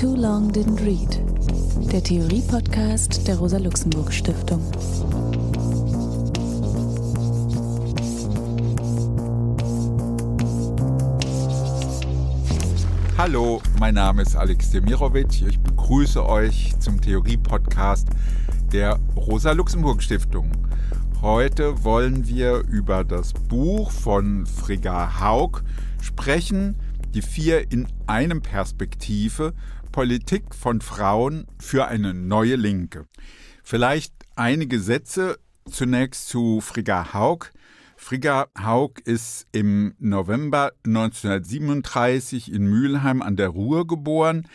Too Long Didn't Read, der Theorie-Podcast der Rosa-Luxemburg-Stiftung. Hallo, mein Name ist Alex Demirovic. Ich begrüße euch zum Theorie-Podcast der Rosa-Luxemburg-Stiftung. Heute wollen wir über das Buch von Frigga Haug sprechen, die vier in einem Perspektive Politik von Frauen für eine neue Linke. Vielleicht einige Sätze zunächst zu Frigga Haug. Frigga Haug ist im November 1937 in Mülheim an der Ruhr geboren.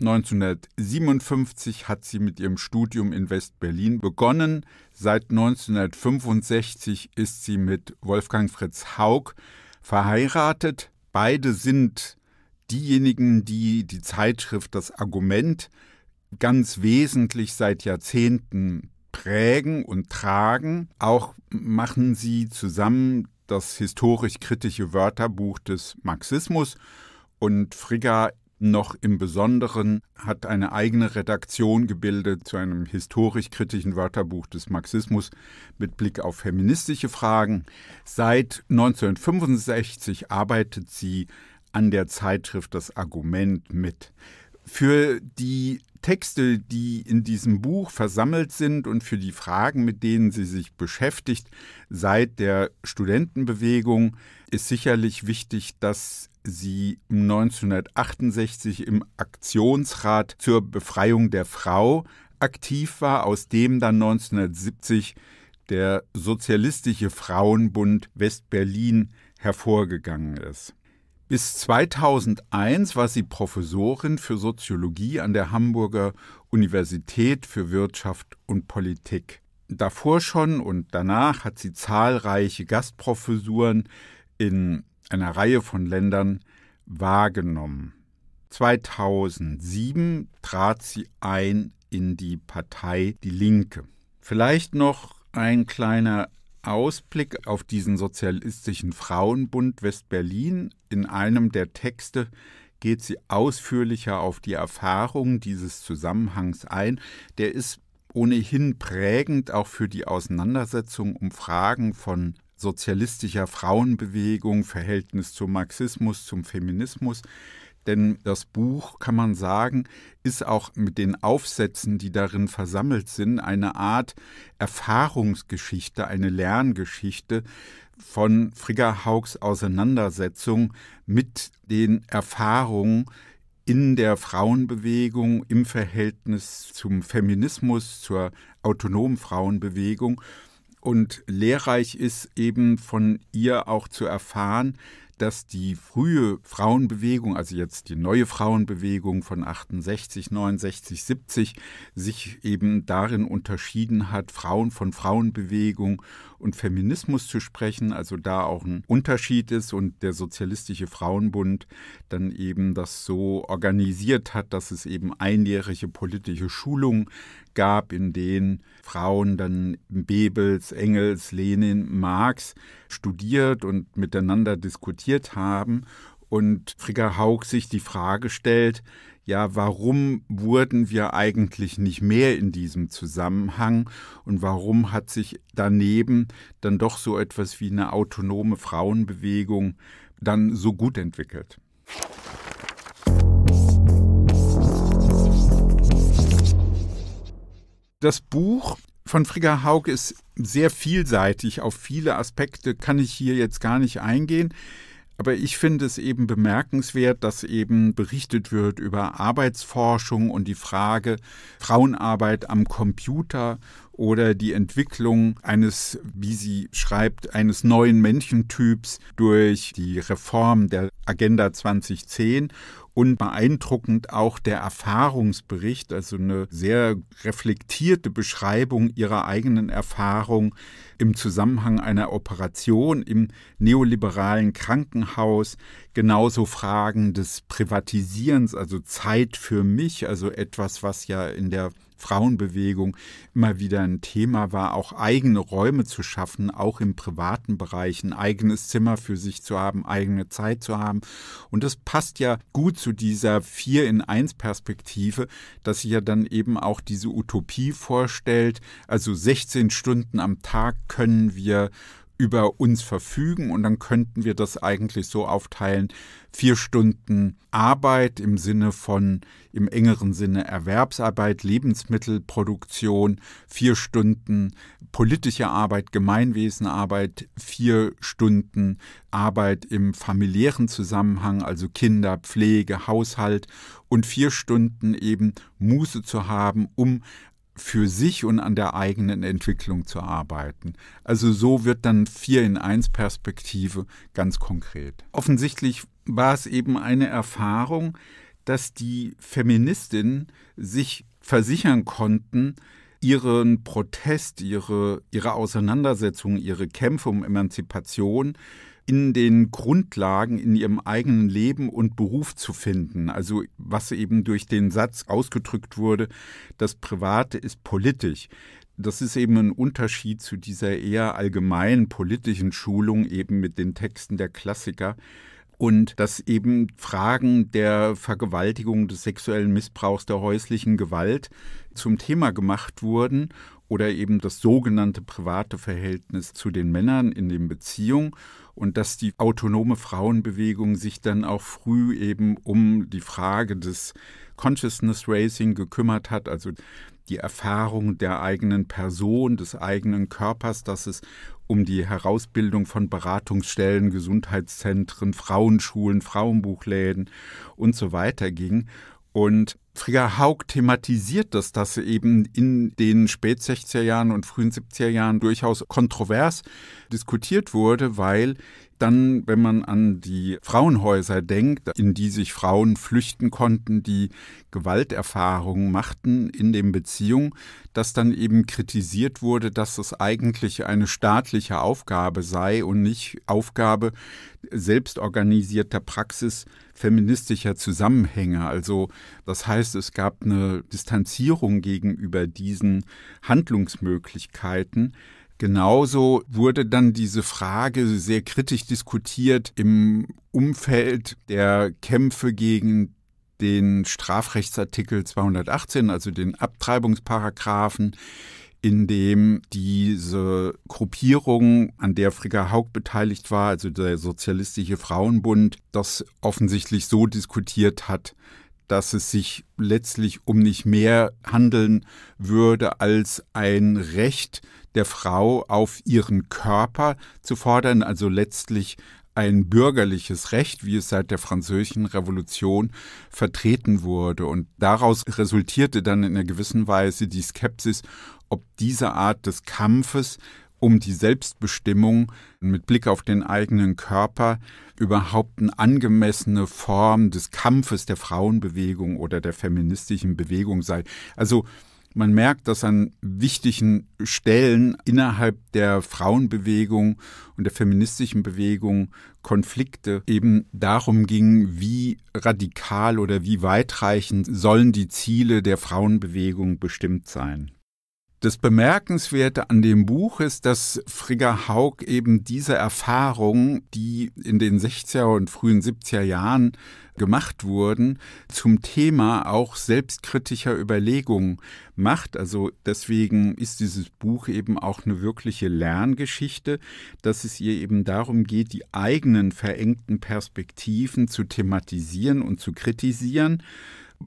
1957 hat sie mit ihrem Studium in West-Berlin begonnen. Seit 1965 ist sie mit Wolfgang Fritz Haug verheiratet. Beide sind diejenigen, die die Zeitschrift Das Argument ganz wesentlich seit Jahrzehnten prägen und tragen. Auch machen sie zusammen das historisch-kritische Wörterbuch des Marxismus und Frigga noch im Besonderen hat eine eigene Redaktion gebildet zu einem historisch-kritischen Wörterbuch des Marxismus mit Blick auf feministische Fragen. Seit 1965 arbeitet sie an der Zeitschrift das Argument mit. Für die Texte, die in diesem Buch versammelt sind und für die Fragen, mit denen sie sich beschäftigt, seit der Studentenbewegung, ist sicherlich wichtig, dass sie 1968 im Aktionsrat zur Befreiung der Frau aktiv war, aus dem dann 1970 der Sozialistische Frauenbund Westberlin hervorgegangen ist. Bis 2001 war sie Professorin für Soziologie an der Hamburger Universität für Wirtschaft und Politik. Davor schon und danach hat sie zahlreiche Gastprofessuren in einer Reihe von Ländern wahrgenommen. 2007 trat sie ein in die Partei Die Linke. Vielleicht noch ein kleiner Ausblick auf diesen sozialistischen Frauenbund West-Berlin. In einem der Texte geht sie ausführlicher auf die Erfahrung dieses Zusammenhangs ein. Der ist ohnehin prägend auch für die Auseinandersetzung um Fragen von sozialistischer Frauenbewegung, Verhältnis zum Marxismus, zum Feminismus. Denn das Buch, kann man sagen, ist auch mit den Aufsätzen, die darin versammelt sind, eine Art Erfahrungsgeschichte, eine Lerngeschichte von Frigga Haugs Auseinandersetzung mit den Erfahrungen, in der Frauenbewegung im Verhältnis zum Feminismus, zur autonomen Frauenbewegung. Und lehrreich ist eben von ihr auch zu erfahren, dass die frühe Frauenbewegung, also jetzt die neue Frauenbewegung von 68, 69, 70, sich eben darin unterschieden hat, Frauen von Frauenbewegung und Feminismus zu sprechen, also da auch ein Unterschied ist und der Sozialistische Frauenbund dann eben das so organisiert hat, dass es eben einjährige politische Schulungen gab, in denen Frauen dann Bebels, Engels, Lenin, Marx studiert und miteinander diskutiert haben und Frigga Haug sich die Frage stellt, ja, warum wurden wir eigentlich nicht mehr in diesem Zusammenhang und warum hat sich daneben dann doch so etwas wie eine autonome Frauenbewegung dann so gut entwickelt? Das Buch von Frigga Haug ist sehr vielseitig. Auf viele Aspekte kann ich hier jetzt gar nicht eingehen. Aber ich finde es eben bemerkenswert, dass eben berichtet wird über Arbeitsforschung und die Frage Frauenarbeit am Computer oder die Entwicklung eines, wie sie schreibt, eines neuen Menschentyps durch die Reform der Agenda 2010 und beeindruckend auch der Erfahrungsbericht, also eine sehr reflektierte Beschreibung ihrer eigenen Erfahrung im Zusammenhang einer Operation im neoliberalen Krankenhaus, genauso Fragen des Privatisierens, also Zeit für mich, also etwas, was ja in der Frauenbewegung immer wieder ein Thema war, auch eigene Räume zu schaffen, auch im privaten Bereich, ein eigenes Zimmer für sich zu haben, eigene Zeit zu haben. Und das passt ja gut zu dieser Vier in eins Perspektive, dass sie ja dann eben auch diese Utopie vorstellt. Also 16 Stunden am Tag können wir über uns verfügen und dann könnten wir das eigentlich so aufteilen. Vier Stunden Arbeit im Sinne von, im engeren Sinne Erwerbsarbeit, Lebensmittelproduktion, vier Stunden politische Arbeit, Gemeinwesenarbeit, vier Stunden Arbeit im familiären Zusammenhang, also Kinder, Pflege, Haushalt und vier Stunden eben Muße zu haben, um für sich und an der eigenen Entwicklung zu arbeiten. Also so wird dann 4 in 1 Perspektive ganz konkret. Offensichtlich war es eben eine Erfahrung, dass die Feministinnen sich versichern konnten, ihren Protest, ihre, ihre Auseinandersetzung, ihre Kämpfe um Emanzipation in den Grundlagen in ihrem eigenen Leben und Beruf zu finden. Also was eben durch den Satz ausgedrückt wurde, das Private ist politisch. Das ist eben ein Unterschied zu dieser eher allgemeinen politischen Schulung eben mit den Texten der Klassiker, und dass eben Fragen der Vergewaltigung, des sexuellen Missbrauchs, der häuslichen Gewalt zum Thema gemacht wurden oder eben das sogenannte private Verhältnis zu den Männern in den Beziehungen und dass die autonome Frauenbewegung sich dann auch früh eben um die Frage des Consciousness Racing gekümmert hat, also die Erfahrung der eigenen Person, des eigenen Körpers, dass es um die Herausbildung von Beratungsstellen, Gesundheitszentren, Frauenschulen, Frauenbuchläden und so weiter ging und Frigga Haug thematisiert das, dass eben in den spät 60er Jahren und frühen 70er Jahren durchaus kontrovers diskutiert wurde, weil dann, wenn man an die Frauenhäuser denkt, in die sich Frauen flüchten konnten, die Gewalterfahrungen machten in den Beziehungen, dass dann eben kritisiert wurde, dass es eigentlich eine staatliche Aufgabe sei und nicht Aufgabe selbstorganisierter Praxis feministischer Zusammenhänge. Also das heißt, es gab eine Distanzierung gegenüber diesen Handlungsmöglichkeiten. Genauso wurde dann diese Frage sehr kritisch diskutiert im Umfeld der Kämpfe gegen den Strafrechtsartikel 218, also den Abtreibungsparagraphen, in dem diese Gruppierung, an der Frigga Haug beteiligt war, also der Sozialistische Frauenbund, das offensichtlich so diskutiert hat, dass es sich letztlich um nicht mehr handeln würde als ein Recht der Frau auf ihren Körper zu fordern, also letztlich ein bürgerliches Recht, wie es seit der Französischen Revolution vertreten wurde. Und daraus resultierte dann in einer gewissen Weise die Skepsis, ob diese Art des Kampfes um die Selbstbestimmung mit Blick auf den eigenen Körper überhaupt eine angemessene Form des Kampfes der Frauenbewegung oder der feministischen Bewegung sei. Also man merkt, dass an wichtigen Stellen innerhalb der Frauenbewegung und der feministischen Bewegung Konflikte eben darum gingen, wie radikal oder wie weitreichend sollen die Ziele der Frauenbewegung bestimmt sein. Das Bemerkenswerte an dem Buch ist, dass Frigga Haug eben diese Erfahrungen, die in den 60er und frühen 70er Jahren gemacht wurden, zum Thema auch selbstkritischer Überlegungen macht. Also deswegen ist dieses Buch eben auch eine wirkliche Lerngeschichte, dass es ihr eben darum geht, die eigenen verengten Perspektiven zu thematisieren und zu kritisieren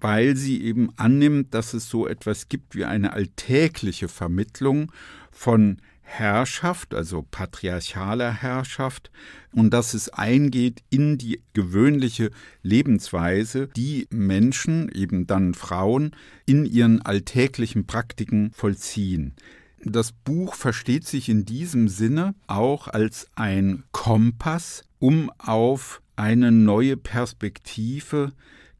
weil sie eben annimmt, dass es so etwas gibt wie eine alltägliche Vermittlung von Herrschaft, also patriarchaler Herrschaft, und dass es eingeht in die gewöhnliche Lebensweise, die Menschen, eben dann Frauen, in ihren alltäglichen Praktiken vollziehen. Das Buch versteht sich in diesem Sinne auch als ein Kompass, um auf eine neue Perspektive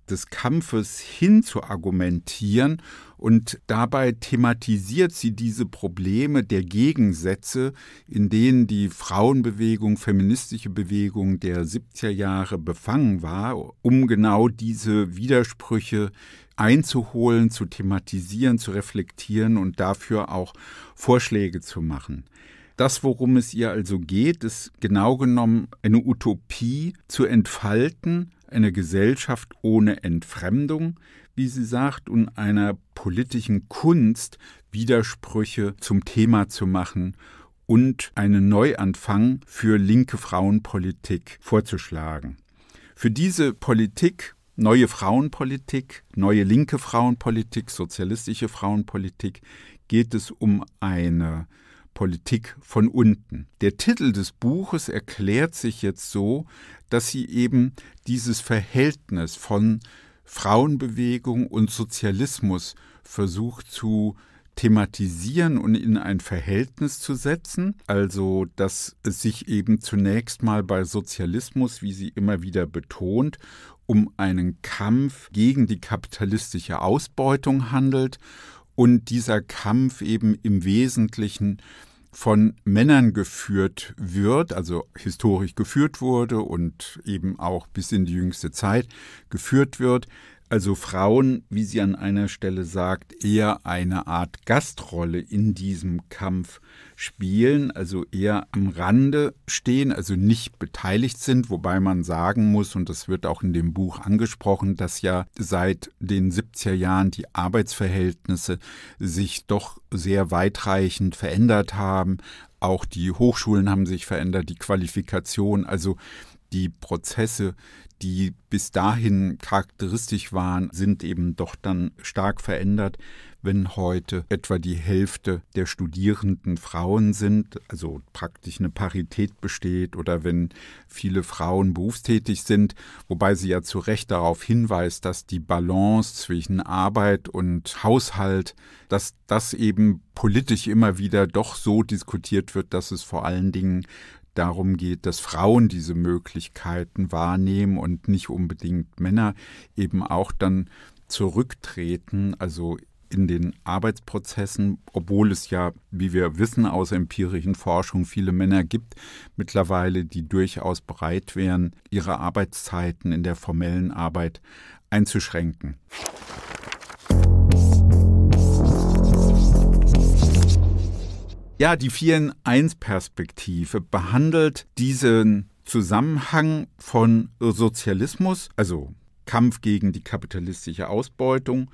des Kampfes hin zu argumentieren und dabei thematisiert sie diese Probleme der Gegensätze, in denen die Frauenbewegung, feministische Bewegung der 70er Jahre befangen war, um genau diese Widersprüche einzuholen, zu thematisieren, zu reflektieren und dafür auch Vorschläge zu machen. Das, worum es ihr also geht, ist genau genommen eine Utopie zu entfalten, eine Gesellschaft ohne Entfremdung, wie sie sagt, und einer politischen Kunst, Widersprüche zum Thema zu machen und einen Neuanfang für linke Frauenpolitik vorzuschlagen. Für diese Politik, neue Frauenpolitik, neue linke Frauenpolitik, sozialistische Frauenpolitik, geht es um eine Politik von unten. Der Titel des Buches erklärt sich jetzt so, dass sie eben dieses Verhältnis von Frauenbewegung und Sozialismus versucht zu thematisieren und in ein Verhältnis zu setzen. Also, dass es sich eben zunächst mal bei Sozialismus, wie sie immer wieder betont, um einen Kampf gegen die kapitalistische Ausbeutung handelt und dieser Kampf eben im Wesentlichen von Männern geführt wird, also historisch geführt wurde und eben auch bis in die jüngste Zeit geführt wird, also Frauen, wie sie an einer Stelle sagt, eher eine Art Gastrolle in diesem Kampf spielen, also eher am Rande stehen, also nicht beteiligt sind, wobei man sagen muss, und das wird auch in dem Buch angesprochen, dass ja seit den 70er Jahren die Arbeitsverhältnisse sich doch sehr weitreichend verändert haben. Auch die Hochschulen haben sich verändert, die Qualifikation. Also die Prozesse, die bis dahin charakteristisch waren, sind eben doch dann stark verändert, wenn heute etwa die Hälfte der Studierenden Frauen sind, also praktisch eine Parität besteht oder wenn viele Frauen berufstätig sind, wobei sie ja zu Recht darauf hinweist, dass die Balance zwischen Arbeit und Haushalt, dass das eben politisch immer wieder doch so diskutiert wird, dass es vor allen Dingen darum geht, dass Frauen diese Möglichkeiten wahrnehmen und nicht unbedingt Männer eben auch dann zurücktreten, also in den Arbeitsprozessen, obwohl es ja, wie wir wissen aus empirischen Forschung, viele Männer gibt mittlerweile, die durchaus bereit wären, ihre Arbeitszeiten in der formellen Arbeit einzuschränken. Ja, die 4-in-1-Perspektive behandelt diesen Zusammenhang von Sozialismus, also Kampf gegen die kapitalistische Ausbeutung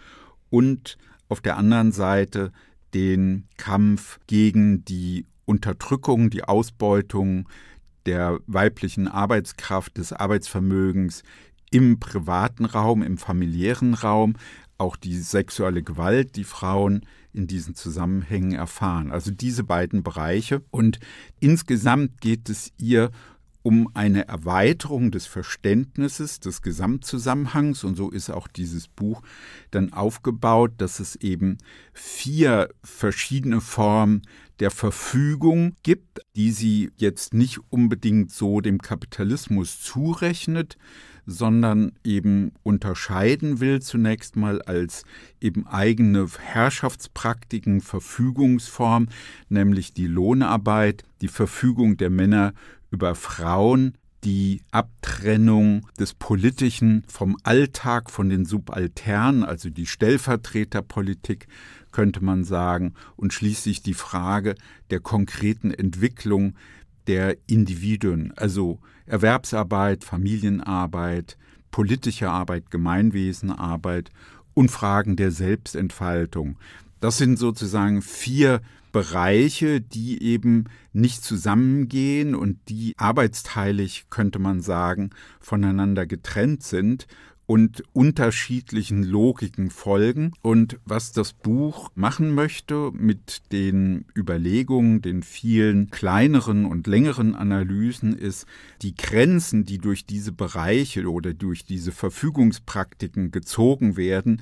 und auf der anderen Seite den Kampf gegen die Unterdrückung, die Ausbeutung der weiblichen Arbeitskraft, des Arbeitsvermögens im privaten Raum, im familiären Raum auch die sexuelle Gewalt, die Frauen in diesen Zusammenhängen erfahren. Also diese beiden Bereiche. Und insgesamt geht es ihr um eine Erweiterung des Verständnisses des Gesamtzusammenhangs. Und so ist auch dieses Buch dann aufgebaut, dass es eben vier verschiedene Formen der Verfügung gibt, die sie jetzt nicht unbedingt so dem Kapitalismus zurechnet, sondern eben unterscheiden will zunächst mal als eben eigene Herrschaftspraktiken, Verfügungsform, nämlich die Lohnarbeit, die Verfügung der Männer über Frauen, die Abtrennung des Politischen vom Alltag, von den Subalternen, also die Stellvertreterpolitik, könnte man sagen, und schließlich die Frage der konkreten Entwicklung der Individuen, also Erwerbsarbeit, Familienarbeit, politische Arbeit, Gemeinwesenarbeit und Fragen der Selbstentfaltung. Das sind sozusagen vier Bereiche, die eben nicht zusammengehen und die arbeitsteilig, könnte man sagen, voneinander getrennt sind und unterschiedlichen Logiken folgen. Und was das Buch machen möchte mit den Überlegungen, den vielen kleineren und längeren Analysen, ist die Grenzen, die durch diese Bereiche oder durch diese Verfügungspraktiken gezogen werden,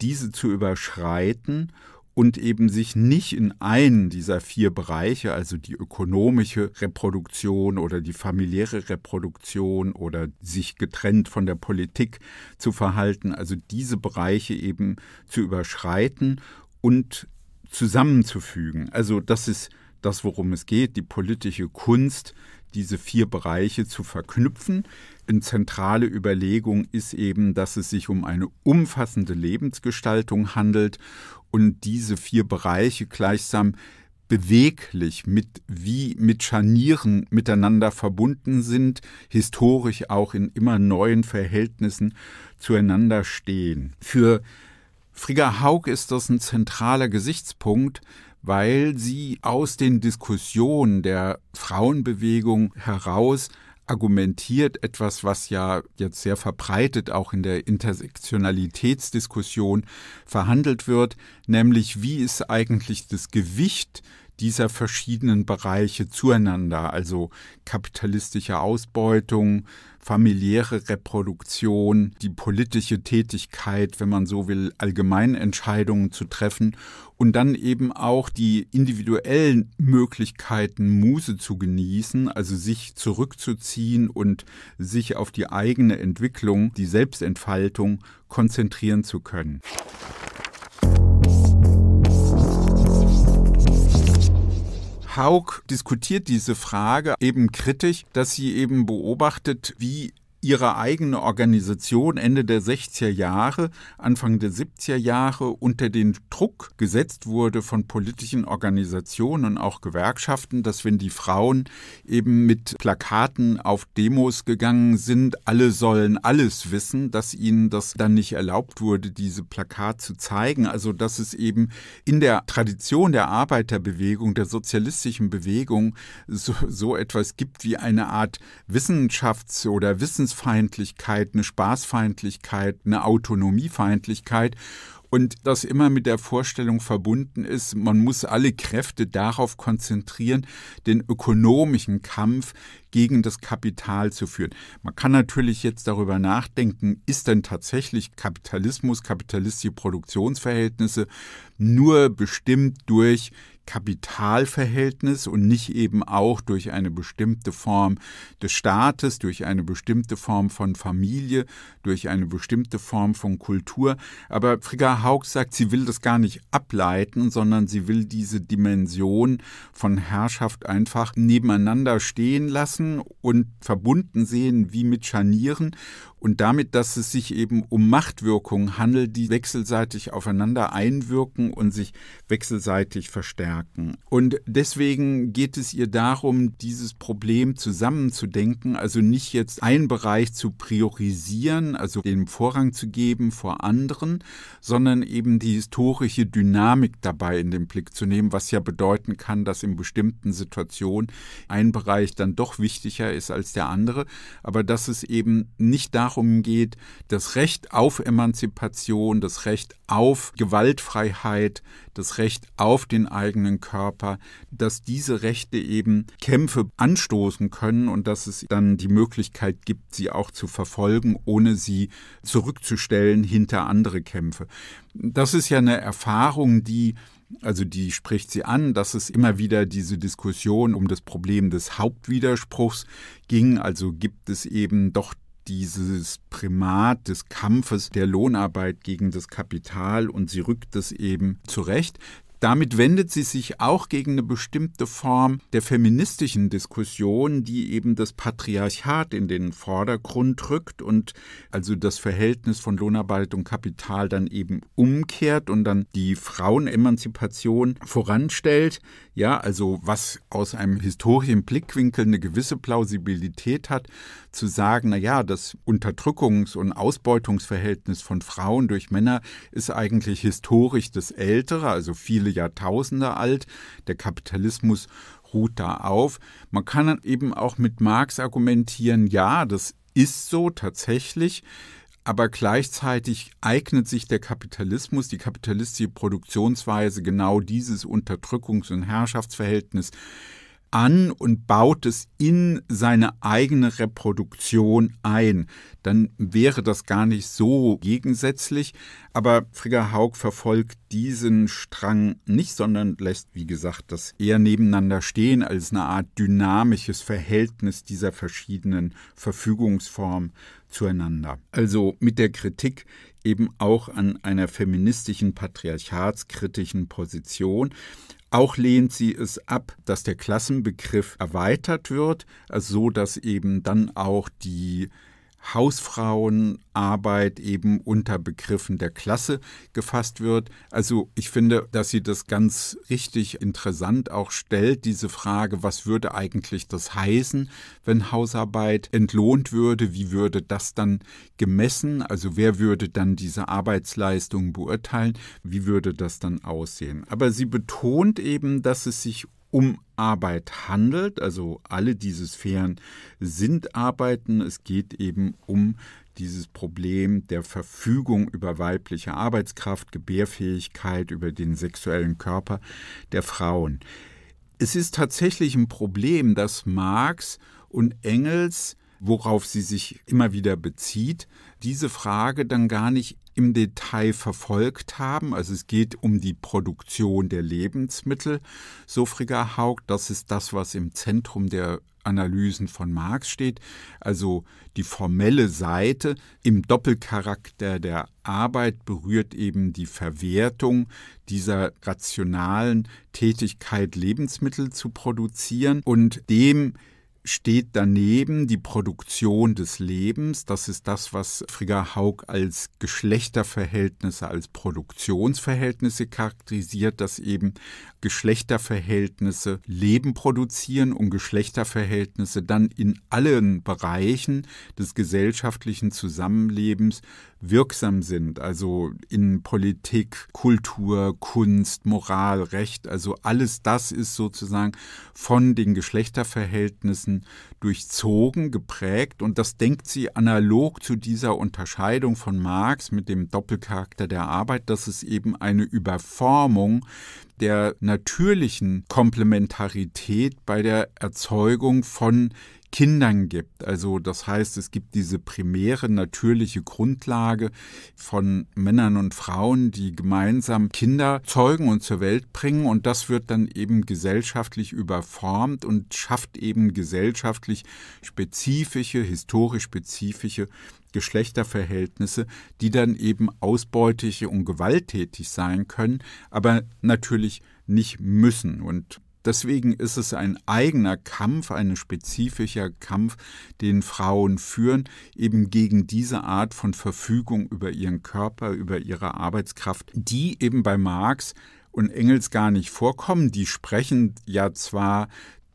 diese zu überschreiten und eben sich nicht in einen dieser vier Bereiche, also die ökonomische Reproduktion oder die familiäre Reproduktion oder sich getrennt von der Politik zu verhalten, also diese Bereiche eben zu überschreiten und zusammenzufügen. Also das ist das, worum es geht, die politische Kunst, diese vier Bereiche zu verknüpfen. Eine zentrale Überlegung ist eben, dass es sich um eine umfassende Lebensgestaltung handelt und diese vier Bereiche gleichsam beweglich, mit wie mit Scharnieren miteinander verbunden sind, historisch auch in immer neuen Verhältnissen zueinander stehen. Für Frigga Haug ist das ein zentraler Gesichtspunkt, weil sie aus den Diskussionen der Frauenbewegung heraus argumentiert etwas, was ja jetzt sehr verbreitet auch in der Intersektionalitätsdiskussion verhandelt wird, nämlich wie ist eigentlich das Gewicht dieser verschiedenen Bereiche zueinander, also kapitalistische Ausbeutung, familiäre Reproduktion, die politische Tätigkeit, wenn man so will, allgemeine Entscheidungen zu treffen und dann eben auch die individuellen Möglichkeiten, Muse zu genießen, also sich zurückzuziehen und sich auf die eigene Entwicklung, die Selbstentfaltung konzentrieren zu können. Haug diskutiert diese Frage eben kritisch, dass sie eben beobachtet, wie ihre eigene Organisation Ende der 60er Jahre, Anfang der 70er Jahre unter den Druck gesetzt wurde von politischen Organisationen und auch Gewerkschaften, dass wenn die Frauen eben mit Plakaten auf Demos gegangen sind, alle sollen alles wissen, dass ihnen das dann nicht erlaubt wurde, diese Plakat zu zeigen. Also dass es eben in der Tradition der Arbeiterbewegung, der sozialistischen Bewegung so, so etwas gibt wie eine Art Wissenschafts- oder Wissens Verfassungsfeindlichkeit, eine Spaßfeindlichkeit, eine Autonomiefeindlichkeit und das immer mit der Vorstellung verbunden ist, man muss alle Kräfte darauf konzentrieren, den ökonomischen Kampf gegen das Kapital zu führen. Man kann natürlich jetzt darüber nachdenken, ist denn tatsächlich Kapitalismus, kapitalistische Produktionsverhältnisse nur bestimmt durch Kapitalverhältnis und nicht eben auch durch eine bestimmte Form des Staates, durch eine bestimmte Form von Familie, durch eine bestimmte Form von Kultur. Aber Frigga Haug sagt, sie will das gar nicht ableiten, sondern sie will diese Dimension von Herrschaft einfach nebeneinander stehen lassen und verbunden sehen wie mit Scharnieren und damit, dass es sich eben um Machtwirkungen handelt, die wechselseitig aufeinander einwirken und sich wechselseitig verstärken. Und deswegen geht es ihr darum, dieses Problem zusammenzudenken, also nicht jetzt einen Bereich zu priorisieren, also den Vorrang zu geben vor anderen, sondern eben die historische Dynamik dabei in den Blick zu nehmen, was ja bedeuten kann, dass in bestimmten Situationen ein Bereich dann doch wichtiger ist als der andere, aber dass es eben nicht da Darum geht, das Recht auf Emanzipation, das Recht auf Gewaltfreiheit, das Recht auf den eigenen Körper, dass diese Rechte eben Kämpfe anstoßen können und dass es dann die Möglichkeit gibt, sie auch zu verfolgen, ohne sie zurückzustellen hinter andere Kämpfe. Das ist ja eine Erfahrung, die also die spricht sie an, dass es immer wieder diese Diskussion um das Problem des Hauptwiderspruchs ging. Also gibt es eben doch dieses Primat des Kampfes der Lohnarbeit gegen das Kapital und sie rückt es eben zurecht. Damit wendet sie sich auch gegen eine bestimmte Form der feministischen Diskussion, die eben das Patriarchat in den Vordergrund rückt und also das Verhältnis von Lohnarbeit und Kapital dann eben umkehrt und dann die Frauenemanzipation voranstellt. Ja, also was aus einem historischen Blickwinkel eine gewisse Plausibilität hat, zu sagen, naja, das Unterdrückungs- und Ausbeutungsverhältnis von Frauen durch Männer ist eigentlich historisch das ältere, also viele Jahrtausende alt. Der Kapitalismus ruht da auf. Man kann eben auch mit Marx argumentieren, ja, das ist so tatsächlich, aber gleichzeitig eignet sich der Kapitalismus, die kapitalistische Produktionsweise genau dieses Unterdrückungs- und Herrschaftsverhältnis an und baut es in seine eigene Reproduktion ein. Dann wäre das gar nicht so gegensätzlich. Aber Frigga Haug verfolgt diesen Strang nicht, sondern lässt, wie gesagt, das eher nebeneinander stehen als eine Art dynamisches Verhältnis dieser verschiedenen Verfügungsformen zueinander. Also mit der Kritik eben auch an einer feministischen, patriarchatskritischen Position. Auch lehnt sie es ab, dass der Klassenbegriff erweitert wird, so dass eben dann auch die Hausfrauenarbeit eben unter Begriffen der Klasse gefasst wird. Also ich finde, dass sie das ganz richtig interessant auch stellt, diese Frage, was würde eigentlich das heißen, wenn Hausarbeit entlohnt würde? Wie würde das dann gemessen? Also wer würde dann diese Arbeitsleistung beurteilen? Wie würde das dann aussehen? Aber sie betont eben, dass es sich um Arbeit handelt. Also alle diese Sphären sind Arbeiten. Es geht eben um dieses Problem der Verfügung über weibliche Arbeitskraft, Gebärfähigkeit, über den sexuellen Körper der Frauen. Es ist tatsächlich ein Problem, dass Marx und Engels, worauf sie sich immer wieder bezieht, diese Frage dann gar nicht im Detail verfolgt haben. Also es geht um die Produktion der Lebensmittel, so Frigga Haug. Das ist das, was im Zentrum der Analysen von Marx steht, also die formelle Seite im Doppelcharakter der Arbeit berührt eben die Verwertung dieser rationalen Tätigkeit, Lebensmittel zu produzieren und dem steht daneben die Produktion des Lebens. Das ist das, was Frigga Haug als Geschlechterverhältnisse, als Produktionsverhältnisse charakterisiert, dass eben Geschlechterverhältnisse Leben produzieren und Geschlechterverhältnisse dann in allen Bereichen des gesellschaftlichen Zusammenlebens wirksam sind, also in Politik, Kultur, Kunst, Moral, Recht, also alles das ist sozusagen von den Geschlechterverhältnissen durchzogen, geprägt und das denkt sie analog zu dieser Unterscheidung von Marx mit dem Doppelcharakter der Arbeit, dass es eben eine Überformung der natürlichen Komplementarität bei der Erzeugung von Kindern gibt. Also das heißt, es gibt diese primäre natürliche Grundlage von Männern und Frauen, die gemeinsam Kinder zeugen und zur Welt bringen und das wird dann eben gesellschaftlich überformt und schafft eben gesellschaftlich gesellschaftlich spezifische, historisch spezifische Geschlechterverhältnisse, die dann eben ausbeutig und gewalttätig sein können, aber natürlich nicht müssen. Und Deswegen ist es ein eigener Kampf, ein spezifischer Kampf, den Frauen führen, eben gegen diese Art von Verfügung über ihren Körper, über ihre Arbeitskraft, die eben bei Marx und Engels gar nicht vorkommen. Die sprechen ja zwar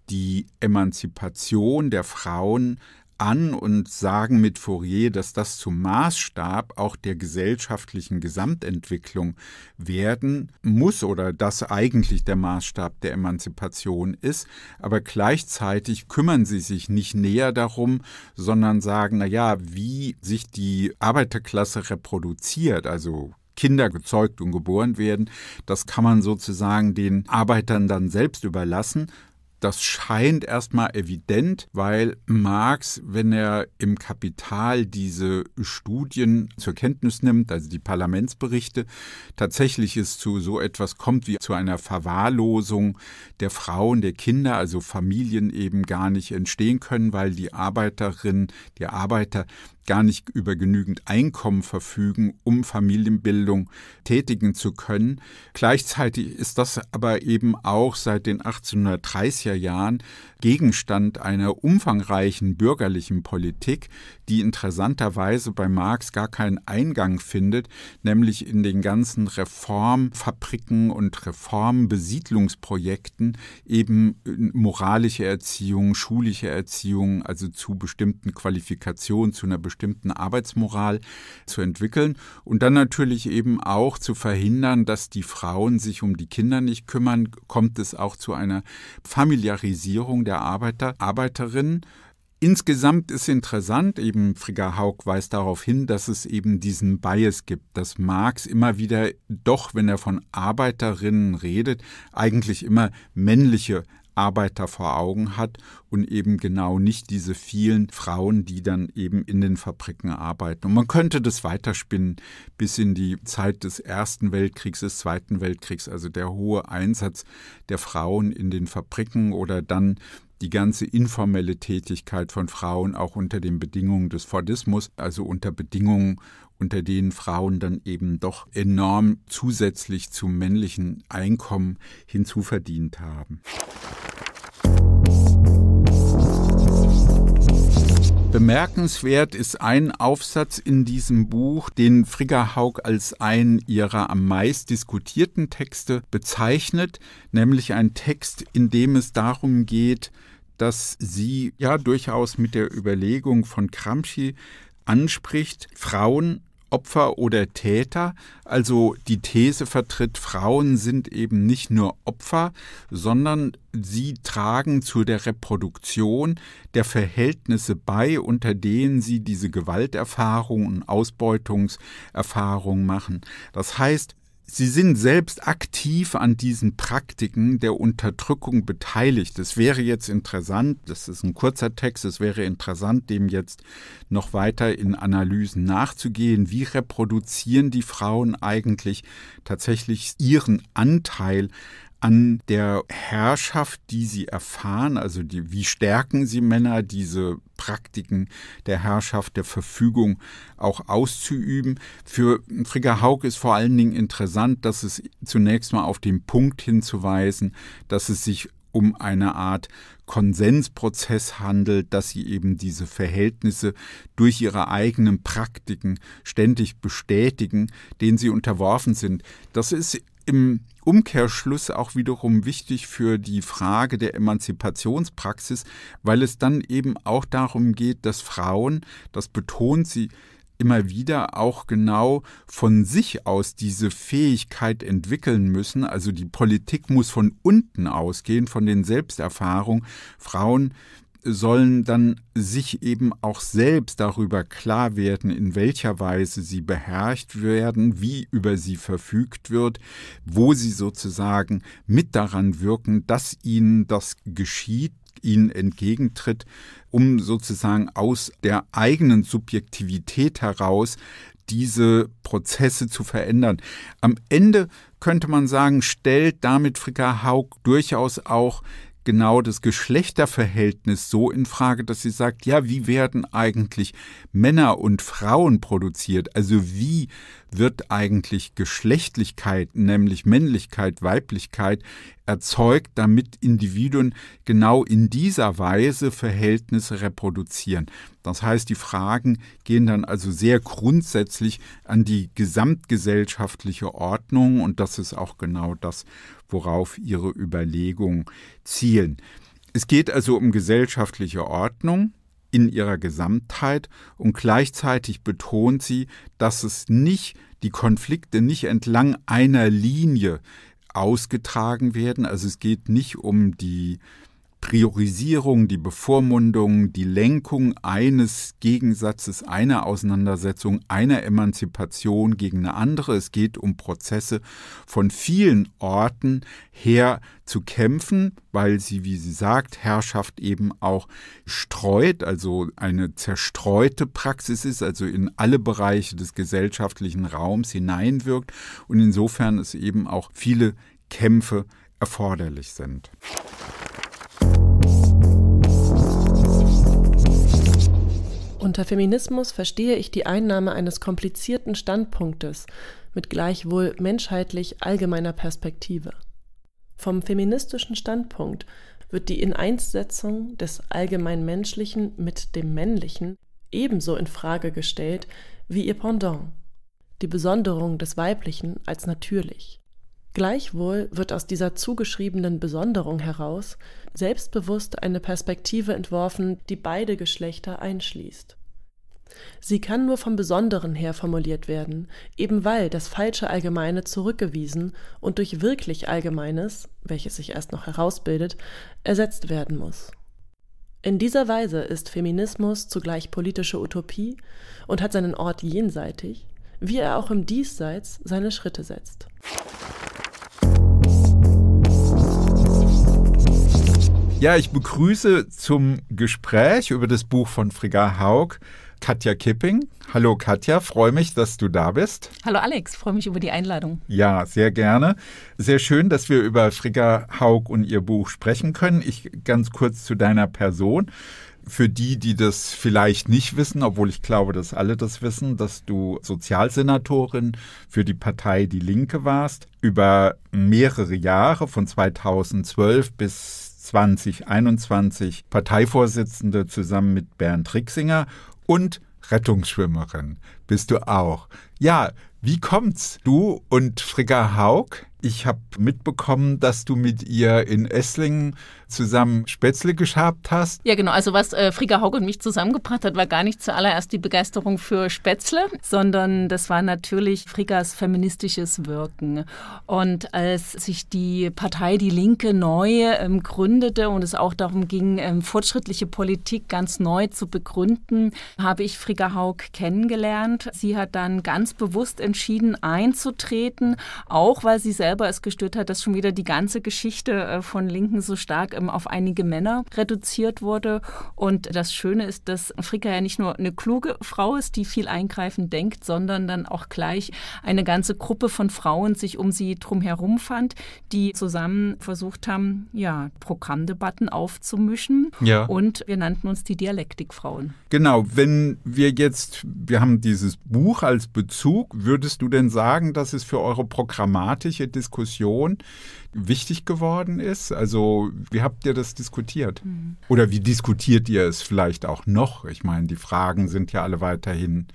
die Emanzipation der Frauen an und sagen mit Fourier, dass das zum Maßstab auch der gesellschaftlichen Gesamtentwicklung werden muss oder dass eigentlich der Maßstab der Emanzipation ist, aber gleichzeitig kümmern sie sich nicht näher darum, sondern sagen, naja, wie sich die Arbeiterklasse reproduziert, also Kinder gezeugt und geboren werden, das kann man sozusagen den Arbeitern dann selbst überlassen, das scheint erstmal evident, weil Marx, wenn er im Kapital diese Studien zur Kenntnis nimmt, also die Parlamentsberichte, tatsächlich es zu so etwas kommt wie zu einer Verwahrlosung der Frauen, der Kinder, also Familien eben gar nicht entstehen können, weil die Arbeiterinnen, die Arbeiter gar nicht über genügend Einkommen verfügen, um Familienbildung tätigen zu können. Gleichzeitig ist das aber eben auch seit den 1830er Jahren Gegenstand einer umfangreichen bürgerlichen Politik, die interessanterweise bei Marx gar keinen Eingang findet, nämlich in den ganzen Reformfabriken und Reformbesiedlungsprojekten eben moralische Erziehung, schulische Erziehung, also zu bestimmten Qualifikationen, zu einer bestimmten bestimmten Arbeitsmoral zu entwickeln und dann natürlich eben auch zu verhindern, dass die Frauen sich um die Kinder nicht kümmern, kommt es auch zu einer Familiarisierung der Arbeiter, Arbeiterinnen. Insgesamt ist interessant, eben Frigga Haug weist darauf hin, dass es eben diesen Bias gibt, dass Marx immer wieder doch, wenn er von Arbeiterinnen redet, eigentlich immer männliche Arbeiter vor Augen hat und eben genau nicht diese vielen Frauen, die dann eben in den Fabriken arbeiten. Und man könnte das weiterspinnen bis in die Zeit des Ersten Weltkriegs, des Zweiten Weltkriegs, also der hohe Einsatz der Frauen in den Fabriken oder dann die ganze informelle Tätigkeit von Frauen auch unter den Bedingungen des Fordismus, also unter Bedingungen unter denen Frauen dann eben doch enorm zusätzlich zum männlichen Einkommen hinzuverdient haben. Bemerkenswert ist ein Aufsatz in diesem Buch, den Frigga Haug als einen ihrer am meist diskutierten Texte bezeichnet, nämlich ein Text, in dem es darum geht, dass sie ja durchaus mit der Überlegung von Gramsci anspricht, Frauen Opfer oder Täter. Also die These vertritt, Frauen sind eben nicht nur Opfer, sondern sie tragen zu der Reproduktion der Verhältnisse bei, unter denen sie diese Gewalterfahrung und Ausbeutungserfahrung machen. Das heißt, Sie sind selbst aktiv an diesen Praktiken der Unterdrückung beteiligt. Es wäre jetzt interessant, das ist ein kurzer Text, es wäre interessant, dem jetzt noch weiter in Analysen nachzugehen. Wie reproduzieren die Frauen eigentlich tatsächlich ihren Anteil an der Herrschaft, die sie erfahren, also die, wie stärken sie Männer, diese Praktiken der Herrschaft, der Verfügung auch auszuüben. Für Frigga Haug ist vor allen Dingen interessant, dass es zunächst mal auf den Punkt hinzuweisen, dass es sich um eine Art Konsensprozess handelt, dass sie eben diese Verhältnisse durch ihre eigenen Praktiken ständig bestätigen, denen sie unterworfen sind. Das ist im Umkehrschluss auch wiederum wichtig für die Frage der Emanzipationspraxis, weil es dann eben auch darum geht, dass Frauen, das betont sie immer wieder, auch genau von sich aus diese Fähigkeit entwickeln müssen. Also die Politik muss von unten ausgehen, von den Selbsterfahrungen. Frauen sollen dann sich eben auch selbst darüber klar werden, in welcher Weise sie beherrscht werden, wie über sie verfügt wird, wo sie sozusagen mit daran wirken, dass ihnen das geschieht, ihnen entgegentritt, um sozusagen aus der eigenen Subjektivität heraus diese Prozesse zu verändern. Am Ende könnte man sagen, stellt damit Fricker Haug durchaus auch genau das Geschlechterverhältnis so in Frage, dass sie sagt, ja, wie werden eigentlich Männer und Frauen produziert? Also wie wird eigentlich Geschlechtlichkeit, nämlich Männlichkeit, Weiblichkeit erzeugt, damit Individuen genau in dieser Weise Verhältnisse reproduzieren? Das heißt, die Fragen gehen dann also sehr grundsätzlich an die gesamtgesellschaftliche Ordnung und das ist auch genau das, worauf Ihre Überlegungen zielen. Es geht also um gesellschaftliche Ordnung in ihrer Gesamtheit und gleichzeitig betont sie, dass es nicht die Konflikte nicht entlang einer Linie ausgetragen werden. Also es geht nicht um die Priorisierung, die Bevormundung, die Lenkung eines Gegensatzes, einer Auseinandersetzung, einer Emanzipation gegen eine andere. Es geht um Prozesse von vielen Orten her zu kämpfen, weil sie, wie sie sagt, Herrschaft eben auch streut, also eine zerstreute Praxis ist, also in alle Bereiche des gesellschaftlichen Raums hineinwirkt und insofern es eben auch viele Kämpfe erforderlich sind. Unter Feminismus verstehe ich die Einnahme eines komplizierten Standpunktes mit gleichwohl menschheitlich allgemeiner Perspektive. Vom feministischen Standpunkt wird die Ineinsetzung des Allgemeinmenschlichen mit dem Männlichen ebenso in Frage gestellt wie ihr Pendant, die Besonderung des Weiblichen als natürlich. Gleichwohl wird aus dieser zugeschriebenen Besonderung heraus selbstbewusst eine Perspektive entworfen, die beide Geschlechter einschließt. Sie kann nur vom Besonderen her formuliert werden, eben weil das falsche Allgemeine zurückgewiesen und durch wirklich Allgemeines, welches sich erst noch herausbildet, ersetzt werden muss. In dieser Weise ist Feminismus zugleich politische Utopie und hat seinen Ort jenseitig, wie er auch im Diesseits seine Schritte setzt. Ja, ich begrüße zum Gespräch über das Buch von Frigga Haug Katja Kipping. Hallo Katja, freue mich, dass du da bist. Hallo Alex, freue mich über die Einladung. Ja, sehr gerne. Sehr schön, dass wir über Frigga Haug und ihr Buch sprechen können. Ich ganz kurz zu deiner Person für die, die das vielleicht nicht wissen, obwohl ich glaube, dass alle das wissen, dass du Sozialsenatorin für die Partei Die Linke warst, über mehrere Jahre von 2012 bis 2021 Parteivorsitzende zusammen mit Bernd Rixinger und Rettungsschwimmerin bist du auch. Ja, wie kommt's? Du und Frigga Haug ich habe mitbekommen, dass du mit ihr in Esslingen zusammen Spätzle geschabt hast. Ja, genau. Also was äh, Frieger Haug und mich zusammengebracht hat, war gar nicht zuallererst die Begeisterung für Spätzle, sondern das war natürlich Friegers feministisches Wirken. Und als sich die Partei Die Linke neu ähm, gründete und es auch darum ging, ähm, fortschrittliche Politik ganz neu zu begründen, habe ich Frieger Haug kennengelernt. Sie hat dann ganz bewusst entschieden einzutreten, auch weil sie selbst selber es gestört hat, dass schon wieder die ganze Geschichte äh, von Linken so stark ähm, auf einige Männer reduziert wurde. Und das Schöne ist, dass Fricka ja nicht nur eine kluge Frau ist, die viel eingreifend denkt, sondern dann auch gleich eine ganze Gruppe von Frauen sich um sie drumherum fand, die zusammen versucht haben, ja, Programmdebatten aufzumischen. Ja. Und wir nannten uns die Dialektikfrauen. Genau, wenn wir jetzt, wir haben dieses Buch als Bezug, würdest du denn sagen, dass es für eure programmatische Diskussion Diskussion wichtig geworden ist? Also wie habt ihr das diskutiert? Mhm. Oder wie diskutiert ihr es vielleicht auch noch? Ich meine, die Fragen sind ja alle weiterhin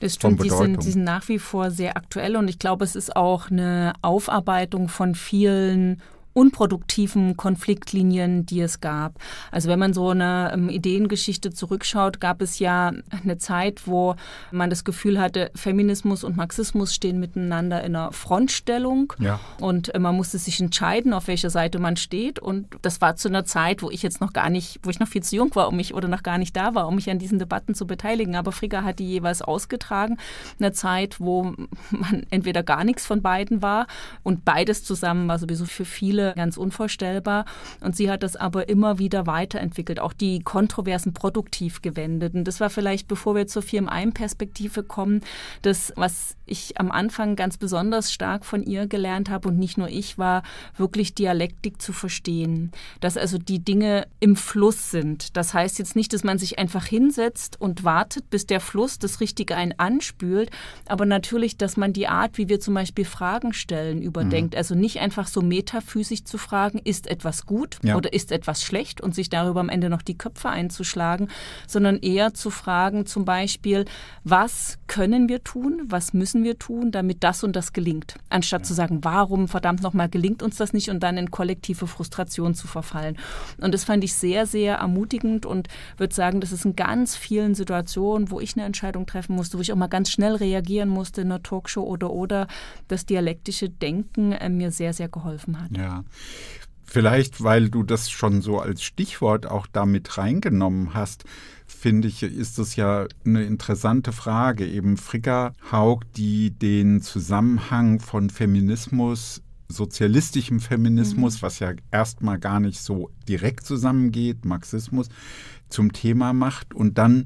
das stimmt, die sind, die sind, nach wie vor sehr aktuell und ich glaube, es ist auch eine Aufarbeitung von vielen unproduktiven Konfliktlinien, die es gab. Also wenn man so eine ähm, Ideengeschichte zurückschaut, gab es ja eine Zeit, wo man das Gefühl hatte, Feminismus und Marxismus stehen miteinander in einer Frontstellung ja. und äh, man musste sich entscheiden, auf welcher Seite man steht. Und das war zu einer Zeit, wo ich jetzt noch gar nicht, wo ich noch viel zu jung war, um mich oder noch gar nicht da war, um mich an diesen Debatten zu beteiligen. Aber Frigga hat die jeweils ausgetragen. Eine Zeit, wo man entweder gar nichts von beiden war und beides zusammen war sowieso für viele Ende ganz unvorstellbar. Und sie hat das aber immer wieder weiterentwickelt, auch die Kontroversen produktiv gewendet. Und das war vielleicht, bevor wir zur 4 im 1 Perspektive kommen, das, was ich am Anfang ganz besonders stark von ihr gelernt habe und nicht nur ich war, wirklich Dialektik zu verstehen. Dass also die Dinge im Fluss sind. Das heißt jetzt nicht, dass man sich einfach hinsetzt und wartet, bis der Fluss das Richtige einen anspült, aber natürlich, dass man die Art, wie wir zum Beispiel Fragen stellen, überdenkt. Mhm. Also nicht einfach so metaphysisch zu fragen, ist etwas gut ja. oder ist etwas schlecht und sich darüber am Ende noch die Köpfe einzuschlagen, sondern eher zu fragen, zum Beispiel, was können wir tun, was müssen müssen wir tun, damit das und das gelingt, anstatt ja. zu sagen, warum verdammt nochmal gelingt uns das nicht und dann in kollektive Frustration zu verfallen. Und das fand ich sehr, sehr ermutigend und würde sagen, das ist in ganz vielen Situationen, wo ich eine Entscheidung treffen musste, wo ich auch mal ganz schnell reagieren musste in einer Talkshow oder oder, das dialektische Denken äh, mir sehr, sehr geholfen hat. Ja. Vielleicht, weil du das schon so als Stichwort auch damit reingenommen hast, finde ich, ist das ja eine interessante Frage. Eben Fricker Haug, die den Zusammenhang von Feminismus sozialistischem Feminismus, mhm. was ja erstmal gar nicht so direkt zusammengeht, Marxismus, zum Thema macht und dann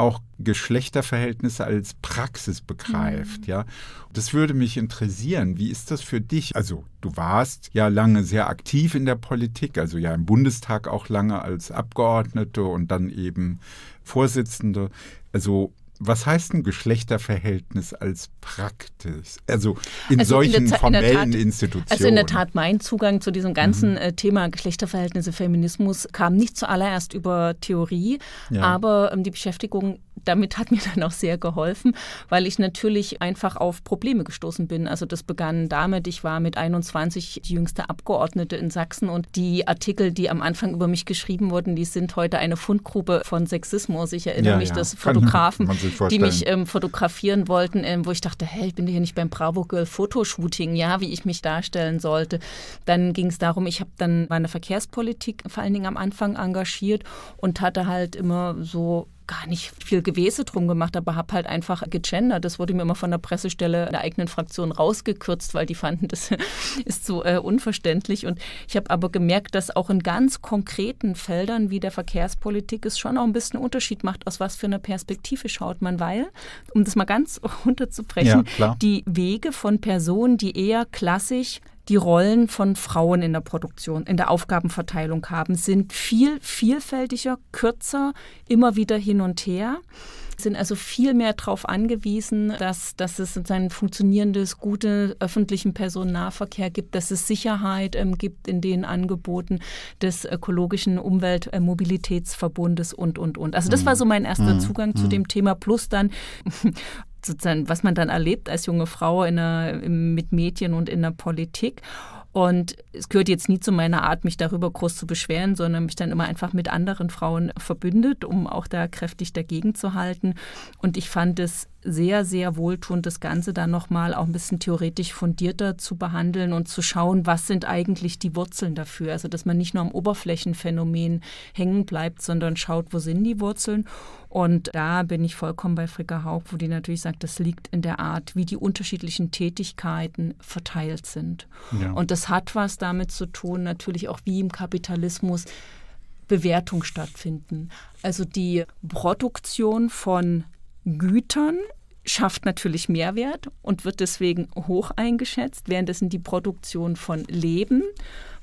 auch Geschlechterverhältnisse als Praxis begreift, mhm. ja. Das würde mich interessieren. Wie ist das für dich? Also, du warst ja lange sehr aktiv in der Politik, also ja im Bundestag auch lange als Abgeordnete und dann eben Vorsitzende. Also, was heißt ein Geschlechterverhältnis als Praxis? Also in also solchen in Tat, formellen in Tat, Institutionen. Also in der Tat, mein Zugang zu diesem ganzen mhm. Äh, Thema Geschlechterverhältnisse, Feminismus kam nicht zuallererst über Theorie, ja. aber ähm, die Beschäftigung damit hat mir dann auch sehr geholfen, weil ich natürlich einfach auf Probleme gestoßen bin. Also das begann damit, ich war mit 21 die jüngste Abgeordnete in Sachsen und die Artikel, die am Anfang über mich geschrieben wurden, die sind heute eine Fundgruppe von Sexismus. Ich erinnere ja, mich, ja. dass Fotografen ich vorstellen. Die mich ähm, fotografieren wollten, ähm, wo ich dachte, hey, ich bin hier nicht beim Bravo Girl Fotoshooting, ja, wie ich mich darstellen sollte. Dann ging es darum, ich habe dann meine Verkehrspolitik vor allen Dingen am Anfang engagiert und hatte halt immer so gar nicht viel Gewese drum gemacht, aber habe halt einfach gegendert. Das wurde mir immer von der Pressestelle der eigenen Fraktion rausgekürzt, weil die fanden, das ist so äh, unverständlich. Und ich habe aber gemerkt, dass auch in ganz konkreten Feldern wie der Verkehrspolitik es schon auch ein bisschen Unterschied macht, aus was für einer Perspektive schaut man, weil, um das mal ganz runterzubrechen, ja, die Wege von Personen, die eher klassisch die Rollen von Frauen in der Produktion, in der Aufgabenverteilung haben, sind viel vielfältiger, kürzer, immer wieder hin und her sind also viel mehr darauf angewiesen, dass, dass es ein funktionierendes, gutes öffentlichen Personennahverkehr gibt, dass es Sicherheit ähm, gibt in den Angeboten des ökologischen Umweltmobilitätsverbundes äh, und, und, und. Also das war mhm. so mein erster mhm. Zugang mhm. zu dem Thema. Plus dann sozusagen, was man dann erlebt als junge Frau in der, mit Medien und in der Politik. Und es gehört jetzt nie zu meiner Art, mich darüber groß zu beschweren, sondern mich dann immer einfach mit anderen Frauen verbündet, um auch da kräftig dagegen zu halten. Und ich fand es sehr, sehr wohltuend, das Ganze dann nochmal auch ein bisschen theoretisch fundierter zu behandeln und zu schauen, was sind eigentlich die Wurzeln dafür. Also, dass man nicht nur am Oberflächenphänomen hängen bleibt, sondern schaut, wo sind die Wurzeln. Und da bin ich vollkommen bei Fricke Haug, wo die natürlich sagt, das liegt in der Art, wie die unterschiedlichen Tätigkeiten verteilt sind. Ja. Und das hat was damit zu tun, natürlich auch wie im Kapitalismus Bewertung stattfinden. Also die Produktion von Gütern schafft natürlich Mehrwert und wird deswegen hoch eingeschätzt, während es in die Produktion von Leben